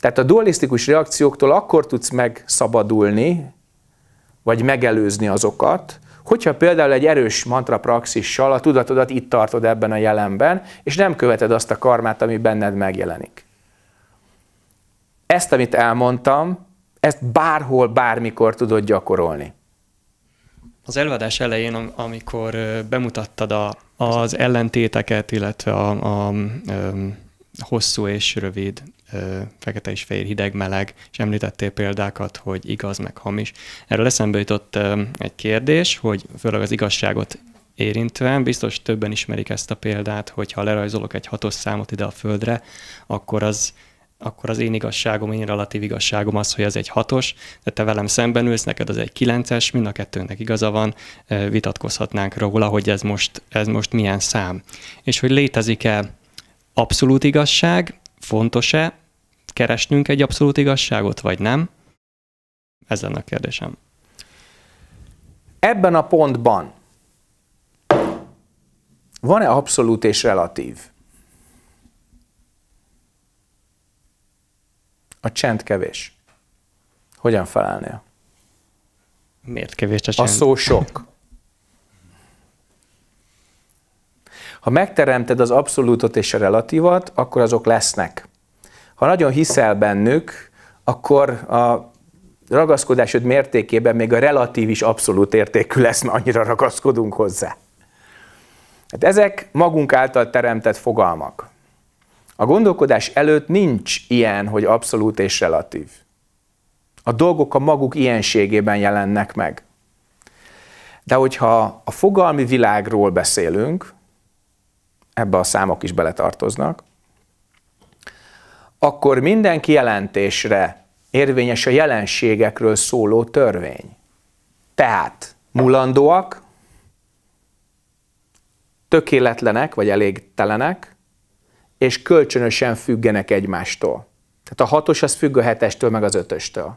Tehát a dualisztikus reakcióktól akkor tudsz megszabadulni, vagy megelőzni azokat, Hogyha például egy erős mantra praxissal a tudatodat itt tartod ebben a jelenben, és nem követed azt a karmát, ami benned megjelenik. Ezt, amit elmondtam, ezt bárhol, bármikor tudod gyakorolni. Az előadás elején, amikor bemutattad a, az ellentéteket, illetve a, a, a hosszú és rövid fekete és fehér, hideg, meleg, és említettél példákat, hogy igaz, meg hamis. Erről eszembe jutott egy kérdés, hogy főleg az igazságot érintve, biztos többen ismerik ezt a példát, hogy ha lerajzolok egy hatos számot ide a földre, akkor az akkor az én igazságom, én relatív igazságom az, hogy az egy hatos, de te velem szemben ülsz, neked az egy kilences, mind a kettőnek igaza van, vitatkozhatnánk róla, hogy ez most, ez most milyen szám. És hogy létezik-e abszolút igazság, fontos-e keresnünk egy abszolút igazságot, vagy nem? Ez lenne a kérdésem. Ebben a pontban van-e abszolút és relatív? A csend kevés. Hogyan felelnél? Miért kevés a csend? A szó sok. Ha megteremted az abszolútot és a relatívat, akkor azok lesznek. Ha nagyon hiszel bennük, akkor a ragaszkodásod mértékében még a relatív is abszolút értékű lesz, mert annyira ragaszkodunk hozzá. Hát ezek magunk által teremtett fogalmak. A gondolkodás előtt nincs ilyen, hogy abszolút és relatív. A dolgok a maguk ilyenségében jelennek meg. De hogyha a fogalmi világról beszélünk, ebbe a számok is beletartoznak, akkor minden kijelentésre érvényes a jelenségekről szóló törvény. Tehát mulandóak, tökéletlenek vagy elégtelenek, és kölcsönösen függenek egymástól. Tehát a hatos az függ a hetestől, meg az ötöstől.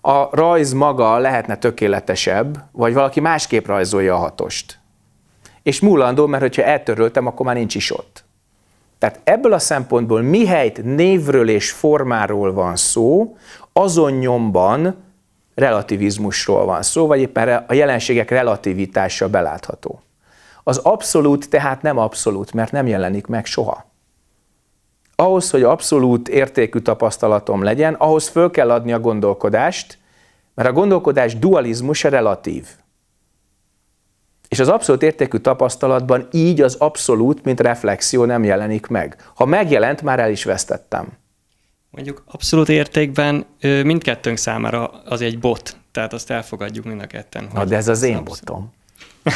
A rajz maga lehetne tökéletesebb, vagy valaki másképp rajzolja a hatost és múlandó, mert hogyha eltöröltem, akkor már nincs is ott. Tehát ebből a szempontból mihelyt névről és formáról van szó, azon nyomban relativizmusról van szó, vagy éppen a jelenségek relativitása belátható. Az abszolút tehát nem abszolút, mert nem jelenik meg soha. Ahhoz, hogy abszolút értékű tapasztalatom legyen, ahhoz föl kell adni a gondolkodást, mert a gondolkodás dualizmus relatív. És az abszolút értékű tapasztalatban így az abszolút, mint reflexió nem jelenik meg. Ha megjelent, már el is vesztettem. Mondjuk abszolút értékben mindkettőnk számára az egy bot, tehát azt elfogadjuk mind a ketten. Na, de ez az én abszolút. botom. [laughs]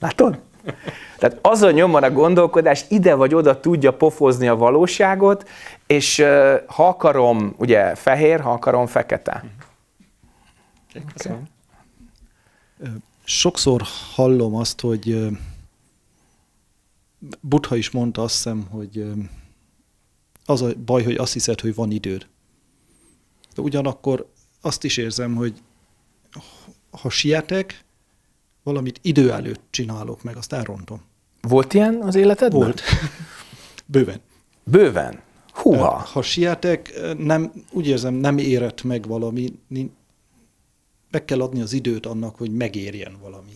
Látod? Tehát azon nyomban a gondolkodás ide vagy oda tudja pofozni a valóságot, és ha akarom, ugye fehér, ha akarom, fekete. Okay sokszor hallom azt, hogy Butha is mondta azt hiszem, hogy az a baj, hogy azt hiszed, hogy van időd. De ugyanakkor azt is érzem, hogy ha sietek, valamit idő előtt csinálok meg, azt elrontom. Volt ilyen az életedben? Volt. [laughs] Bőven. Bőven? Húha! Ha sietek, nem, úgy érzem, nem érett meg valami, meg kell adni az időt annak, hogy megérjen valami.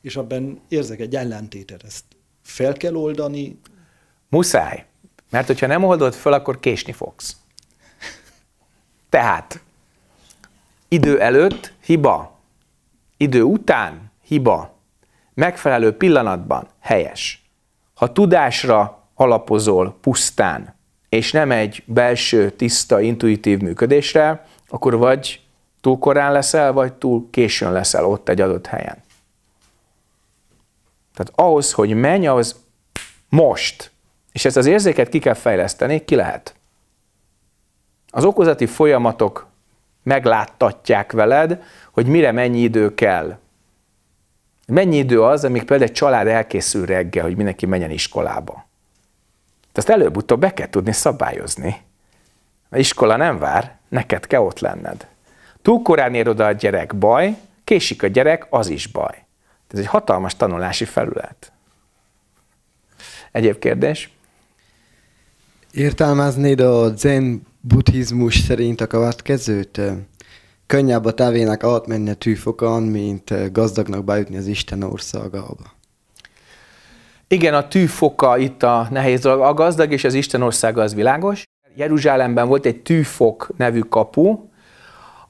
És abban érzek egy ellentétet, ezt fel kell oldani. Muszáj, mert hogyha nem oldod fel, akkor késni fogsz. Tehát, idő előtt hiba, idő után hiba, megfelelő pillanatban helyes. Ha tudásra alapozol pusztán, és nem egy belső, tiszta, intuitív működésre, akkor vagy Túl korán leszel, vagy túl későn leszel ott egy adott helyen. Tehát ahhoz, hogy menj, az most. És ezt az érzéket ki kell fejleszteni, ki lehet. Az okozati folyamatok megláttatják veled, hogy mire mennyi idő kell. Mennyi idő az, amíg például egy család elkészül reggel, hogy mindenki menjen iskolába. Tehát előbb-utóbb be kell tudni szabályozni. A iskola nem vár, neked kell ott lenned. Túl korán ér oda a gyerek, baj, késik a gyerek, az is baj. Ez egy hatalmas tanulási felület. Egyéb kérdés? Értelmeznéd a zen buddhizmus szerint a következőt? Könnyebb a tevének átmenni a tűfokon, mint gazdagnak bejutni az Isten országába. Igen, a tűfoka itt a nehéz dolog. A gazdag és az Isten országa az világos. Jeruzsálemben volt egy tűfok nevű kapu,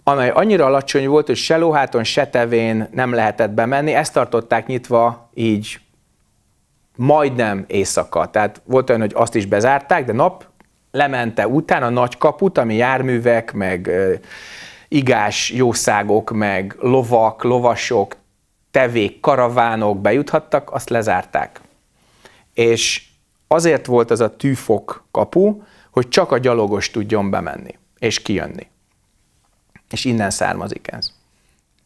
amely annyira alacsony volt, hogy se lóháton, se tevén nem lehetett bemenni, ezt tartották nyitva így majdnem éjszaka. Tehát volt olyan, hogy azt is bezárták, de nap lemente után a nagy kaput, ami járművek, meg igás jószágok, meg lovak, lovasok, tevék, karavánok bejuthattak, azt lezárták. És azért volt az a tűfok kapu, hogy csak a gyalogos tudjon bemenni és kijönni. És innen származik ez.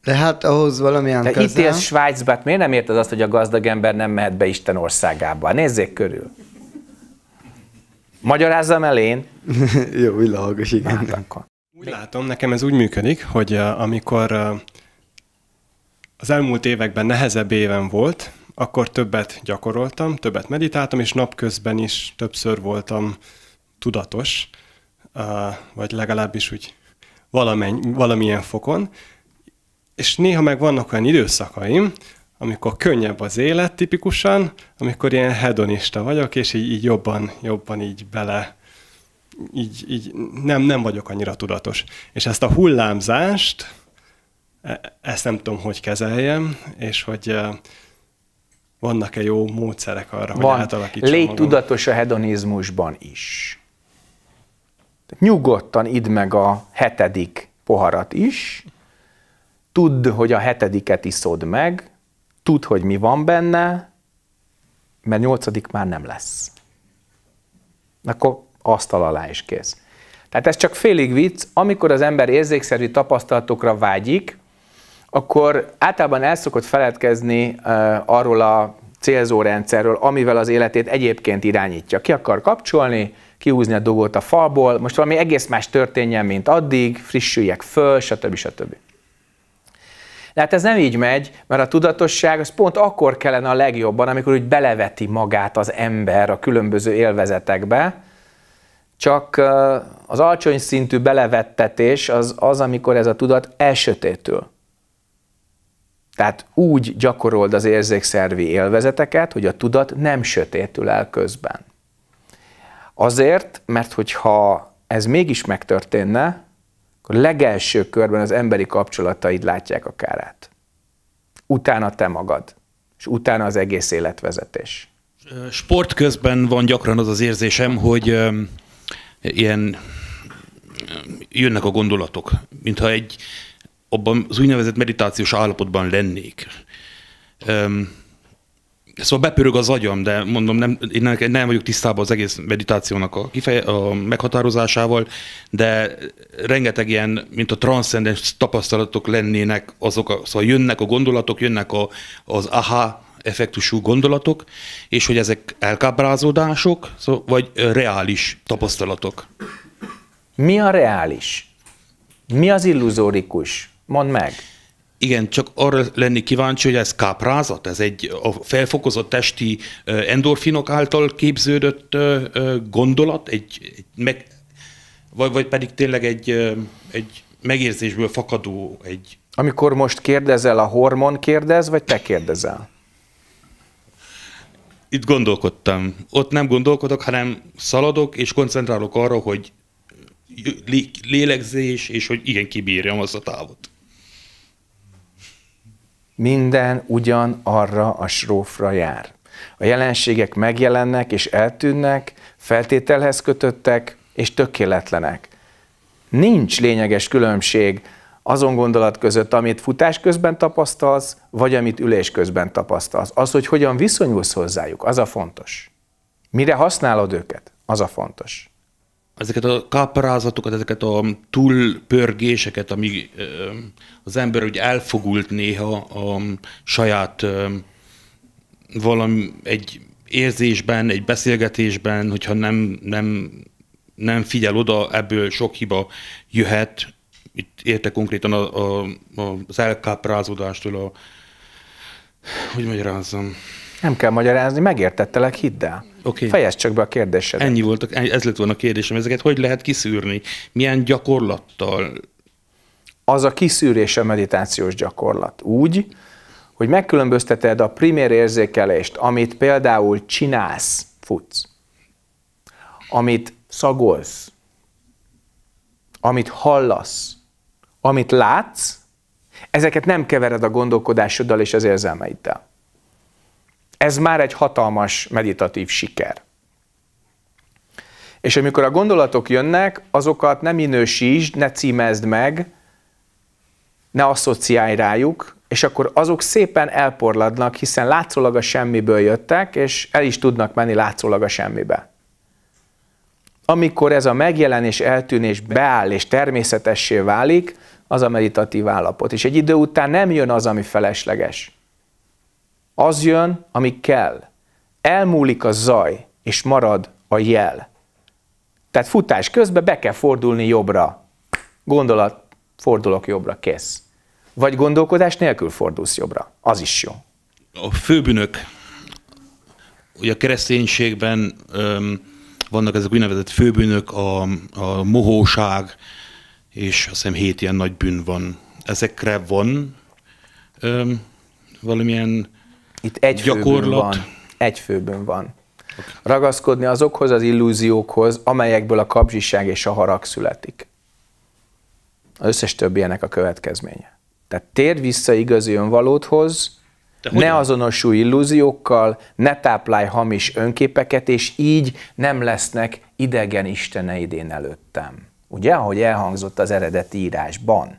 De hát ahhoz valamilyen De közel. itt élsz Svájcba, hát miért nem érted azt, hogy a gazdag ember nem mehet be Isten országába? Nézzék körül. Magyarázzam el én. [laughs] Jó, világos, igen. Hát akkor. Úgy látom, nekem ez úgy működik, hogy amikor az elmúlt években nehezebb éven volt, akkor többet gyakoroltam, többet meditáltam, és napközben is többször voltam tudatos, vagy legalábbis úgy valamenny, valamilyen fokon, és néha meg vannak olyan időszakaim, amikor könnyebb az élet tipikusan, amikor ilyen hedonista vagyok, és így, így jobban, jobban így bele, így, így nem, nem vagyok annyira tudatos. És ezt a hullámzást, e, ezt nem tudom, hogy kezeljem, és hogy e, vannak-e jó módszerek arra, Van. hogy átalakítsam Légy magam. tudatos a hedonizmusban is. Tehát nyugodtan idd meg a hetedik poharat is, tudd, hogy a hetediket iszod meg, tudd, hogy mi van benne, mert nyolcadik már nem lesz. Akkor asztal alá is kész. Tehát ez csak félig vicc, amikor az ember érzékszerű tapasztalatokra vágyik, akkor általában el szokott feledkezni uh, arról a célzó rendszerről, amivel az életét egyébként irányítja. Ki akar kapcsolni, kihúzni a dugót a falból, most valami egész más történjen, mint addig, frissüljek föl, stb. stb. De hát ez nem így megy, mert a tudatosság az pont akkor kellene a legjobban, amikor úgy beleveti magát az ember a különböző élvezetekbe, csak az alcsony szintű belevettetés az az, amikor ez a tudat elsötétül. Tehát úgy gyakorold az érzékszervi élvezeteket, hogy a tudat nem sötétül el közben. Azért, mert hogyha ez mégis megtörténne, akkor legelső körben az emberi kapcsolataid látják a kárát. Utána te magad, és utána az egész életvezetés. Sport közben van gyakran az az érzésem, hogy ilyen jönnek a gondolatok, mintha egy abban az úgynevezett meditációs állapotban lennék. Um, szóval bepörög az agyam, de mondom, nem, én nem, nem vagyok tisztában az egész meditációnak a, kifeje, a meghatározásával, de rengeteg ilyen, mint a transzcendens tapasztalatok lennének azok, a, szóval jönnek a gondolatok, jönnek a, az aha effektusú gondolatok, és hogy ezek elkábrázódások, szóval, vagy reális tapasztalatok. Mi a reális? Mi az illuzórikus? Mondd meg. Igen, csak arra lenni kíváncsi, hogy ez káprázat, ez egy a felfokozott testi endorfinok által képződött gondolat, egy, egy meg, vagy, vagy pedig tényleg egy, egy megérzésből fakadó egy... Amikor most kérdezel, a hormon kérdez, vagy te kérdezel? Itt gondolkodtam. Ott nem gondolkodok, hanem szaladok, és koncentrálok arra, hogy lélegzés, és hogy igen, kibírjam azt a távot. Minden ugyan arra a srófra jár. A jelenségek megjelennek és eltűnnek, feltételhez kötöttek és tökéletlenek. Nincs lényeges különbség azon gondolat között, amit futás közben tapasztalsz, vagy amit ülés közben tapasztalsz. Az, hogy hogyan viszonyulsz hozzájuk, az a fontos. Mire használod őket, az a fontos ezeket a kaprázatokat, ezeket a túlpörgéseket, ami az ember úgy elfogult néha a saját valami egy érzésben, egy beszélgetésben, hogyha nem, nem, nem figyel oda, ebből sok hiba jöhet. Itt érte konkrétan a, a, az elkáprázódástól a... Hogy magyarázzam? Nem kell magyarázni, megértettelek, hidd el. Okay. Fejezd csak be a kérdésedet. Ennyi volt, ez lett volna a kérdésem. Ezeket hogy lehet kiszűrni? Milyen gyakorlattal? Az a kiszűrés a meditációs gyakorlat. Úgy, hogy megkülönbözteted a primér érzékelést, amit például csinálsz, futsz, amit szagolsz, amit hallasz, amit látsz, ezeket nem kevered a gondolkodásoddal és az érzelmeiddel. Ez már egy hatalmas meditatív siker. És amikor a gondolatok jönnek, azokat nem minősítsd, ne címezd meg, ne asszociálj rájuk, és akkor azok szépen elporladnak, hiszen látszólag a semmiből jöttek, és el is tudnak menni látszólag a semmibe. Amikor ez a megjelenés, eltűnés beáll és természetessé válik, az a meditatív állapot. És egy idő után nem jön az, ami felesleges. Az jön, ami kell. Elmúlik a zaj, és marad a jel. Tehát futás közben be kell fordulni jobbra. Gondolat, fordulok jobbra, kész. Vagy gondolkodás nélkül fordulsz jobbra. Az is jó. A főbűnök, ugye a kereszténységben öm, vannak ezek úgynevezett főbűnök, a, a mohóság, és azt hiszem hét ilyen nagy bűn van. Ezekre van öm, valamilyen itt egy gyakorlat. főbön van. Egy főbön van. Okay. Ragaszkodni azokhoz az illúziókhoz, amelyekből a kapzsiság és a harag születik. Az összes többi ennek a következménye. Tehát tér vissza igazi önvalódhoz, ne azonosulj illúziókkal, ne táplálj hamis önképeket, és így nem lesznek idegen isteneidén előttem. Ugye, ahogy elhangzott az eredeti írásban.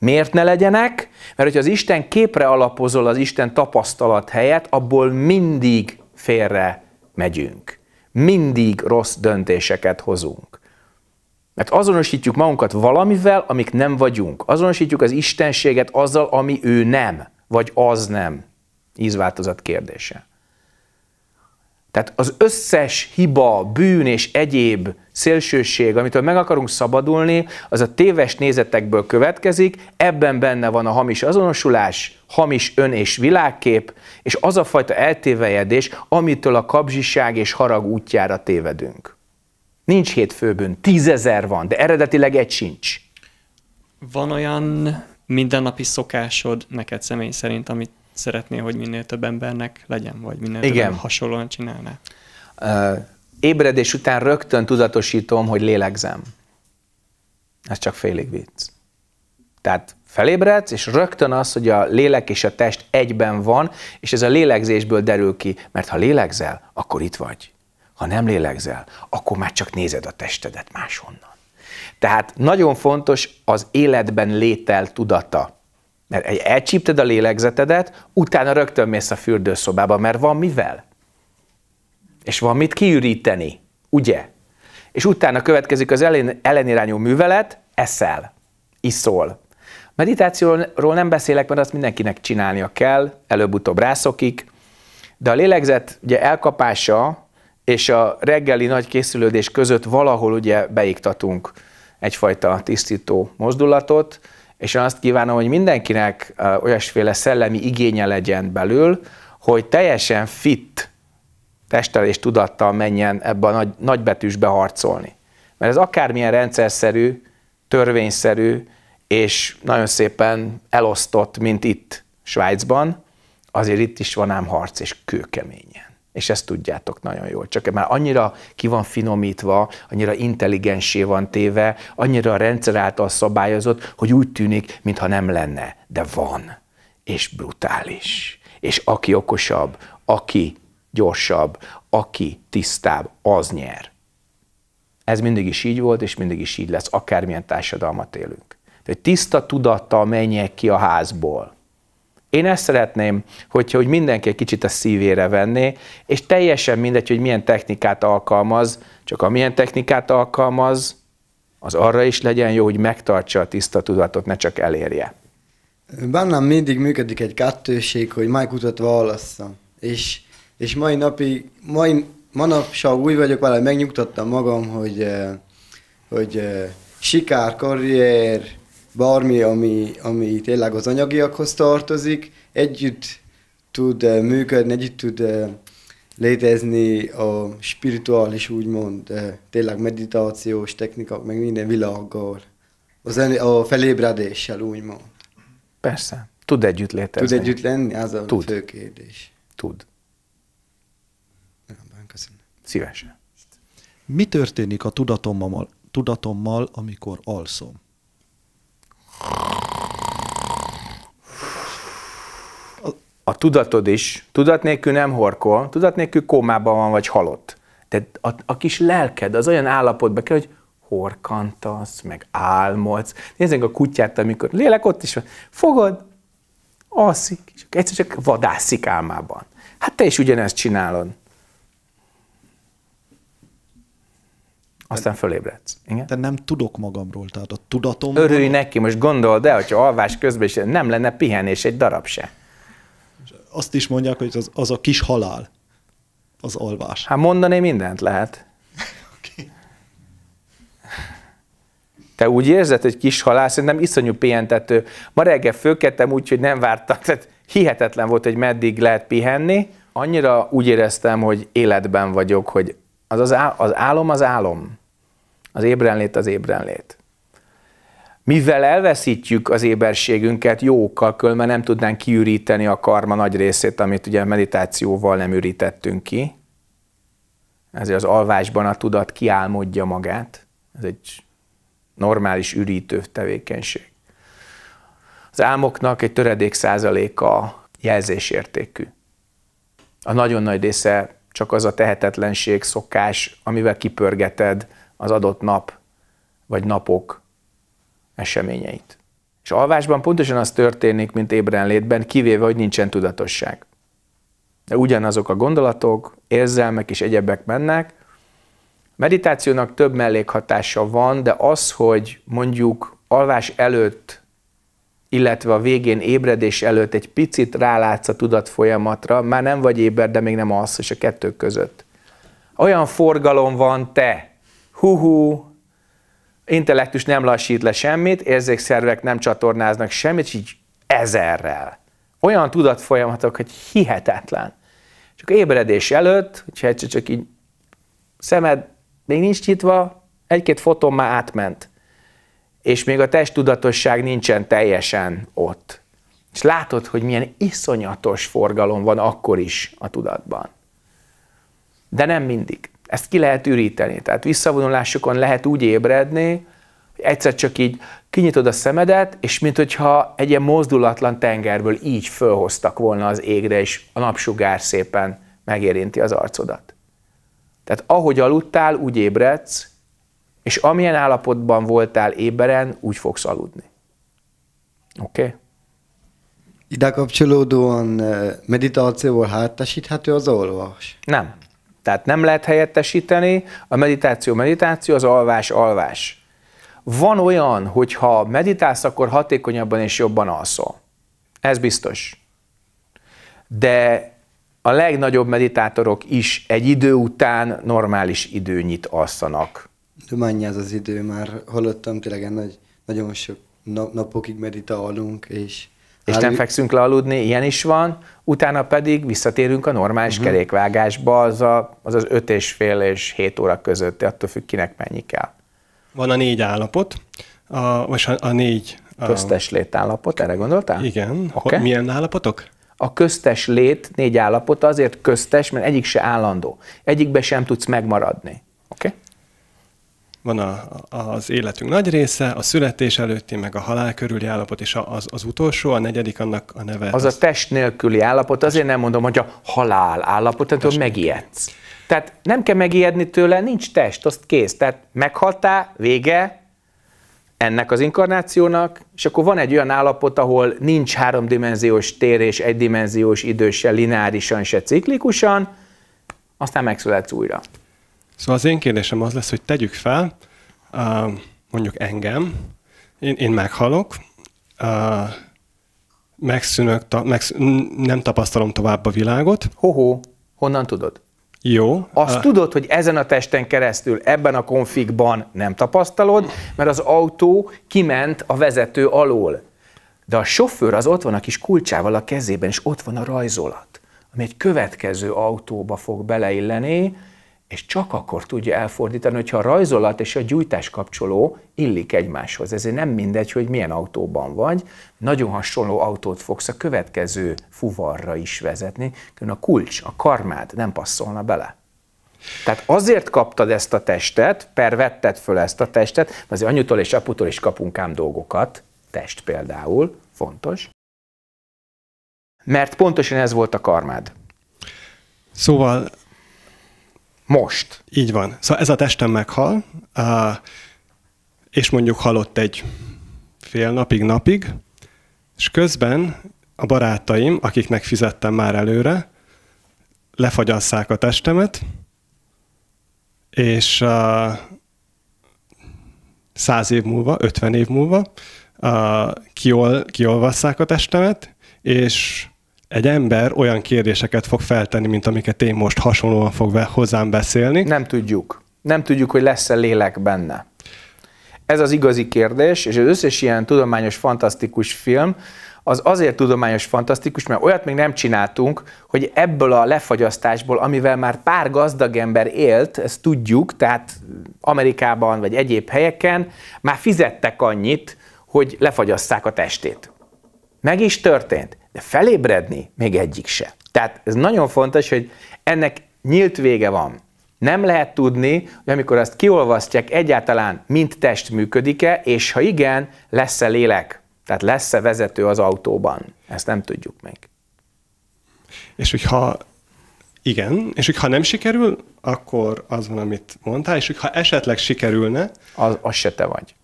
Miért ne legyenek? Mert hogyha az Isten képre alapozol az Isten tapasztalat helyett, abból mindig félre megyünk. Mindig rossz döntéseket hozunk. Mert azonosítjuk magunkat valamivel, amik nem vagyunk. Azonosítjuk az Istenséget azzal, ami ő nem, vagy az nem. Ízváltozat kérdése. Tehát az összes hiba, bűn és egyéb szélsőség, amitől meg akarunk szabadulni, az a téves nézetekből következik, ebben benne van a hamis azonosulás, hamis ön és világkép, és az a fajta eltévejedés, amitől a kapzsiság és harag útjára tévedünk. Nincs hétfőbűn, tízezer van, de eredetileg egy sincs. Van olyan mindennapi szokásod neked személy szerint, amit szeretné, hogy minél több embernek legyen, vagy minél Igen. több hasonlóan csinálná. Uh, ébredés után rögtön tudatosítom, hogy lélegzem. Ez csak félig vicc. Tehát felébredsz, és rögtön az, hogy a lélek és a test egyben van, és ez a lélegzésből derül ki, mert ha lélegzel, akkor itt vagy. Ha nem lélegzel, akkor már csak nézed a testedet máshonnan. Tehát nagyon fontos az életben létel tudata. Mert elcsípted a lélegzetedet, utána rögtön mész a fürdőszobába, mert van mivel. És van mit kiüríteni, ugye? És utána következik az ellen, ellenirányú művelet, eszel, iszol. Meditációról nem beszélek, mert azt mindenkinek csinálnia kell, előbb-utóbb rászokik, de a lélegzet ugye elkapása és a reggeli nagy készülődés között valahol ugye beiktatunk egyfajta tisztító mozdulatot, és én azt kívánom, hogy mindenkinek olyasféle szellemi igénye legyen belül, hogy teljesen fit testtel és tudattal menjen ebbe a nagy, nagybetűsbe harcolni. Mert ez akármilyen rendszerszerű, törvényszerű, és nagyon szépen elosztott, mint itt Svájcban, azért itt is van ám harc és kőkeménye és ezt tudjátok nagyon jól. Csak már annyira ki van finomítva, annyira intelligensé van téve, annyira a rendszer által szabályozott, hogy úgy tűnik, mintha nem lenne, de van, és brutális. És aki okosabb, aki gyorsabb, aki tisztább, az nyer. Ez mindig is így volt, és mindig is így lesz, akármilyen társadalmat élünk. Tehát tiszta tudattal menjek ki a házból én ezt szeretném, hogyha hogy mindenki egy kicsit a szívére venné, és teljesen mindegy, hogy milyen technikát alkalmaz, csak amilyen technikát alkalmaz, az arra is legyen jó, hogy megtartsa a tiszta tudatot, ne csak elérje. Bennem mindig működik egy kettőség, hogy májkutat válasszam. És, és mai napi, mai, manapság úgy vagyok vele, megnyugtattam magam, hogy, eh, hogy, hogy eh, sikár, karrier, Bármi ami, ami tényleg az anyagiakhoz tartozik, együtt tud eh, működni, együtt tud eh, létezni a spirituális, úgymond, eh, tényleg meditációs technikák, meg minden világgal, az, a felébredéssel, úgymond. Persze. Tud együtt létezni. Tud együtt lenni? Az a Tud. fő kérdés. Tud. köszönöm. Szívesen. Mi történik a tudatommal, tudatommal amikor alszom? A tudatod is, tudat nélkül nem horkol, tudat nélkül kómában van, vagy halott. Tehát a, a kis lelked az olyan állapotba kell, hogy horkantasz, meg álmodsz. Nézzünk a kutyát, amikor lélek ott is van. Fogod, alszik, és egyszer csak vadászik álmában. Hát te is ugyanezt csinálod. aztán fölébredsz. Igen? De nem tudok magamról, tehát a tudatom... Örülj van. neki, most gondold el, hogyha alvás közben is nem lenne pihenés egy darab se. Azt is mondják, hogy az, az a kis halál, az alvás. Hát mondani mindent lehet. Te úgy érzed, hogy kis halál, szerintem iszonyú pihentető. Ma reggel fölkettem úgy, hogy nem vártam, tehát hihetetlen volt, hogy meddig lehet pihenni. Annyira úgy éreztem, hogy életben vagyok, hogy az, az, á, az álom az álom. Az ébrenlét az ébrenlét. Mivel elveszítjük az éberségünket jókkal, különben nem tudnánk kiüríteni a karma nagy részét, amit ugye meditációval nem ürítettünk ki. Ezért az alvásban a tudat kiálmodja magát. Ez egy normális ürítő tevékenység. Az álmoknak egy töredék százaléka jelzésértékű. A nagyon nagy része csak az a tehetetlenség, szokás, amivel kipörgeted az adott nap vagy napok eseményeit. És alvásban pontosan az történik, mint ébrenlétben, kivéve, hogy nincsen tudatosság. De ugyanazok a gondolatok, érzelmek és egyebek mennek. Meditációnak több mellékhatása van, de az, hogy mondjuk alvás előtt illetve a végén ébredés előtt egy picit rálátsz a tudatfolyamatra, már nem vagy éber, de még nem alsz, és a kettő között. Olyan forgalom van te, huhu, intellektus nem lassít le semmit, érzékszervek nem csatornáznak semmit, és így ezerrel. Olyan folyamatok, hogy hihetetlen. Csak ébredés előtt, hogyha egyszer csak így szemed még nincs nyitva, egy-két foton már átment és még a testtudatosság nincsen teljesen ott. És látod, hogy milyen iszonyatos forgalom van akkor is a tudatban. De nem mindig. Ezt ki lehet üríteni. Tehát visszavonulásokon lehet úgy ébredni, hogy egyszer csak így kinyitod a szemedet, és mint hogyha egy ilyen mozdulatlan tengerből így fölhoztak volna az égre, és a napsugár szépen megérinti az arcodat. Tehát ahogy aludtál, úgy ébredsz, és amilyen állapotban voltál éberen, úgy fogsz aludni. Oké? Okay? Ide kapcsolódóan eh, meditációval helyettesíthető az olvas? Nem. Tehát nem lehet helyettesíteni, a meditáció meditáció, az alvás alvás. Van olyan, hogyha meditálsz, akkor hatékonyabban és jobban alszol. Ez biztos. De a legnagyobb meditátorok is egy idő után normális időnyit alszanak de mennyi az az idő, már hallottam tényleg nagy, nagyon sok napokig meditálunk, és és nem fekszünk le aludni, ilyen is van, utána pedig visszatérünk a normális uh-huh. kerékvágásba, az, a, az az öt és fél és hét óra között attól függ, kinek mennyi kell. Van a négy állapot, a, vagy a, a négy... A... Köztes létállapot, erre gondoltál? Igen. Okay. Milyen állapotok? A köztes lét négy állapota azért köztes, mert egyik se állandó. Egyikbe sem tudsz megmaradni van a, az életünk nagy része, a születés előtti, meg a halál körüli állapot, és az, az utolsó, a negyedik annak a neve. Az, az a test nélküli állapot, azért nem mondom, hogy a halál állapot, tehát megijedsz. Tehát nem kell megijedni tőle, nincs test, azt kész. Tehát meghaltál, vége ennek az inkarnációnak, és akkor van egy olyan állapot, ahol nincs háromdimenziós tér és egydimenziós idő se lineárisan, se ciklikusan, aztán megszületsz újra. Szóval az én kérdésem az lesz, hogy tegyük fel, uh, mondjuk engem, én, én meghalok, uh, megszűnök, ta, megsz, nem tapasztalom tovább a világot. Hoho, honnan tudod? Jó. Azt uh, tudod, hogy ezen a testen keresztül, ebben a konfigban nem tapasztalod, mert az autó kiment a vezető alól. De a sofőr az ott van a kis kulcsával a kezében, és ott van a rajzolat, ami egy következő autóba fog beleilleni, és csak akkor tudja elfordítani, hogyha a rajzolat és a gyújtás kapcsoló illik egymáshoz. Ezért nem mindegy, hogy milyen autóban vagy, nagyon hasonló autót fogsz a következő fuvarra is vezetni, különben a kulcs, a karmád nem passzolna bele. Tehát azért kaptad ezt a testet, pervetted föl ezt a testet, mert azért anyutól és aputól is kapunk ám dolgokat, test például, fontos, mert pontosan ez volt a karmád. Szóval most. Így van. Szóval ez a testem meghal, és mondjuk halott egy fél napig, napig, és közben a barátaim, akiknek fizettem már előre, lefagyasszák a testemet, és száz év múlva, ötven év múlva kiol, kiolvasszák a testemet, és egy ember olyan kérdéseket fog feltenni, mint amiket én most hasonlóan fog hozzám beszélni. Nem tudjuk. Nem tudjuk, hogy lesz-e lélek benne. Ez az igazi kérdés, és az összes ilyen tudományos, fantasztikus film, az azért tudományos fantasztikus, mert olyat még nem csináltunk, hogy ebből a lefagyasztásból, amivel már pár gazdag ember élt, ezt tudjuk, tehát Amerikában vagy egyéb helyeken már fizettek annyit, hogy lefagyasszák a testét. Meg is történt, de felébredni még egyik se. Tehát ez nagyon fontos, hogy ennek nyílt vége van. Nem lehet tudni, hogy amikor azt kiolvasztják, egyáltalán mint test működik-e, és ha igen, lesz-e lélek. Tehát lesz-e vezető az autóban? Ezt nem tudjuk meg. És hogyha igen, és hogyha nem sikerül, akkor az van, amit mondtál, és hogyha esetleg sikerülne... Az, az se te vagy.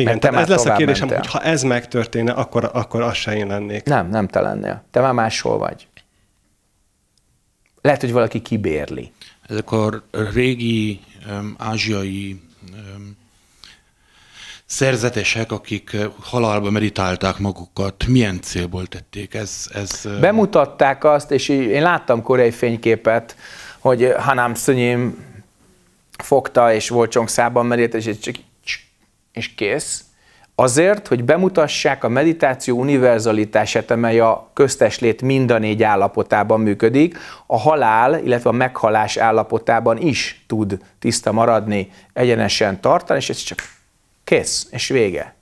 Igen, te tehát ez lesz a kérdésem, hogy ha ez megtörténne, akkor, akkor az se én lennék. Nem, nem te lennél. Te már máshol vagy. Lehet, hogy valaki kibérli. Ezek a régi um, ázsiai um, szerzetesek, akik eh, halálba meditálták magukat, milyen célból tették? Ez, ez... Eh, Bemutatták azt, és én láttam koreai fényképet, hogy Hanam Szönyém fogta, és volt csongszában merített, és csak és kész, azért, hogy bemutassák a meditáció univerzalitását, amely a köztes lét mind a négy állapotában működik, a halál, illetve a meghalás állapotában is tud tiszta maradni, egyenesen tartani, és ez csak kész, és vége.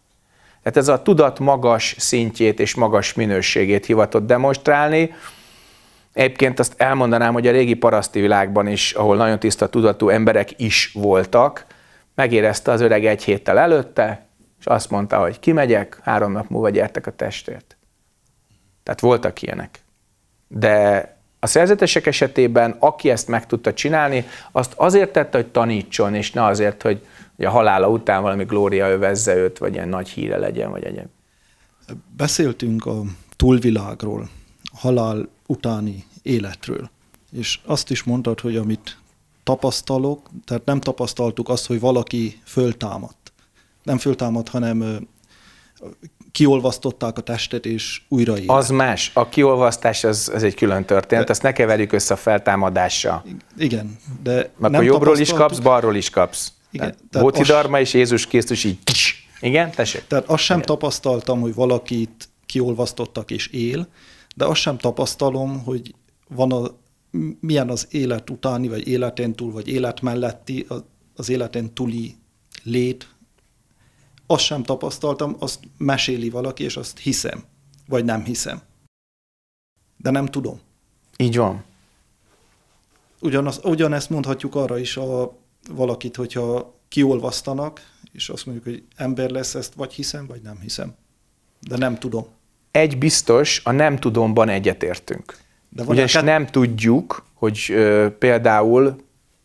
Tehát ez a tudat magas szintjét és magas minőségét hivatott demonstrálni, Egyébként azt elmondanám, hogy a régi paraszti világban is, ahol nagyon tiszta tudatú emberek is voltak, megérezte az öreg egy héttel előtte, és azt mondta, hogy kimegyek, három nap múlva gyertek a testért. Tehát voltak ilyenek. De a szerzetesek esetében, aki ezt meg tudta csinálni, azt azért tette, hogy tanítson, és ne azért, hogy a halála után valami glória övezze őt, vagy ilyen nagy híre legyen, vagy egyéb. Beszéltünk a túlvilágról, halál utáni életről, és azt is mondtad, hogy amit tapasztalok, tehát nem tapasztaltuk azt, hogy valaki föltámadt. Nem föltámadt, hanem kiolvasztották a testet, és újra él. Az más. A kiolvasztás az, az egy külön történet, de, ezt ne keverjük össze a feltámadással. Igen, de Mert nem a jobbról is kapsz, balról is kapsz. Igen, Bóti az... és Jézus Krisztus így. Igen, tessék. Tehát azt sem igen. tapasztaltam, hogy valakit kiolvasztottak és él, de azt sem tapasztalom, hogy van a milyen az élet utáni, vagy életén túl, vagy élet melletti, az életén túli lét, azt sem tapasztaltam, azt meséli valaki, és azt hiszem, vagy nem hiszem. De nem tudom. Így van. Ugyanaz, ugyanezt mondhatjuk arra is a valakit, hogyha kiolvasztanak, és azt mondjuk, hogy ember lesz, ezt vagy hiszem, vagy nem hiszem. De nem tudom. Egy biztos, a nem tudomban egyetértünk. De vagy Ugyanis akár... nem tudjuk, hogy ö, például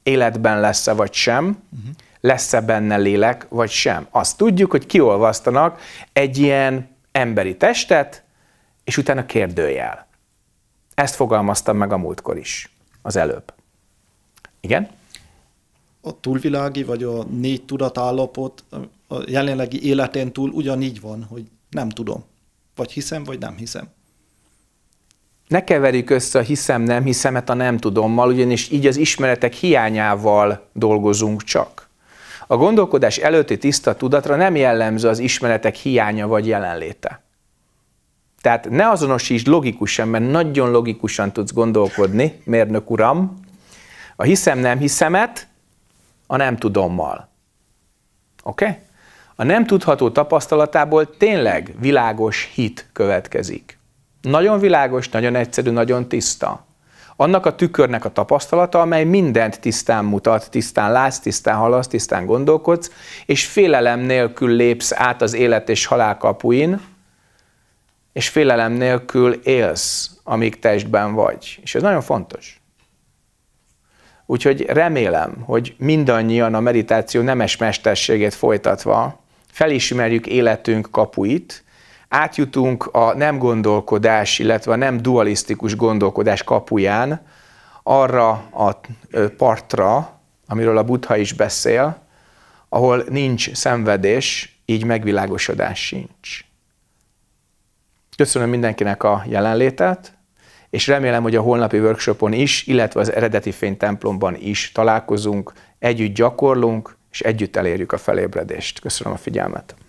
életben lesz-e vagy sem, uh-huh. lesz-e benne lélek vagy sem. Azt tudjuk, hogy kiolvasztanak egy ilyen emberi testet, és utána kérdőjel. Ezt fogalmaztam meg a múltkor is, az előbb. Igen? A túlvilági vagy a négy tudatállapot a jelenlegi életén túl ugyanígy van, hogy nem tudom. Vagy hiszem, vagy nem hiszem ne keverjük össze a hiszem nem hiszemet a nem tudommal, ugyanis így az ismeretek hiányával dolgozunk csak. A gondolkodás előtti tiszta tudatra nem jellemző az ismeretek hiánya vagy jelenléte. Tehát ne azonosítsd logikusan, mert nagyon logikusan tudsz gondolkodni, mérnök uram, a hiszem nem hiszemet a nem tudommal. Oké? Okay? A nem tudható tapasztalatából tényleg világos hit következik. Nagyon világos, nagyon egyszerű, nagyon tiszta. Annak a tükörnek a tapasztalata, amely mindent tisztán mutat, tisztán látsz, tisztán hallasz, tisztán gondolkodsz, és félelem nélkül lépsz át az élet és halál kapuin, és félelem nélkül élsz, amíg testben vagy. És ez nagyon fontos. Úgyhogy remélem, hogy mindannyian a meditáció nemes mesterségét folytatva felismerjük életünk kapuit, átjutunk a nem gondolkodás, illetve a nem dualisztikus gondolkodás kapuján arra a partra, amiről a Buddha is beszél, ahol nincs szenvedés, így megvilágosodás sincs. Köszönöm mindenkinek a jelenlétet, és remélem, hogy a holnapi workshopon is, illetve az eredeti fénytemplomban is találkozunk, együtt gyakorlunk, és együtt elérjük a felébredést. Köszönöm a figyelmet!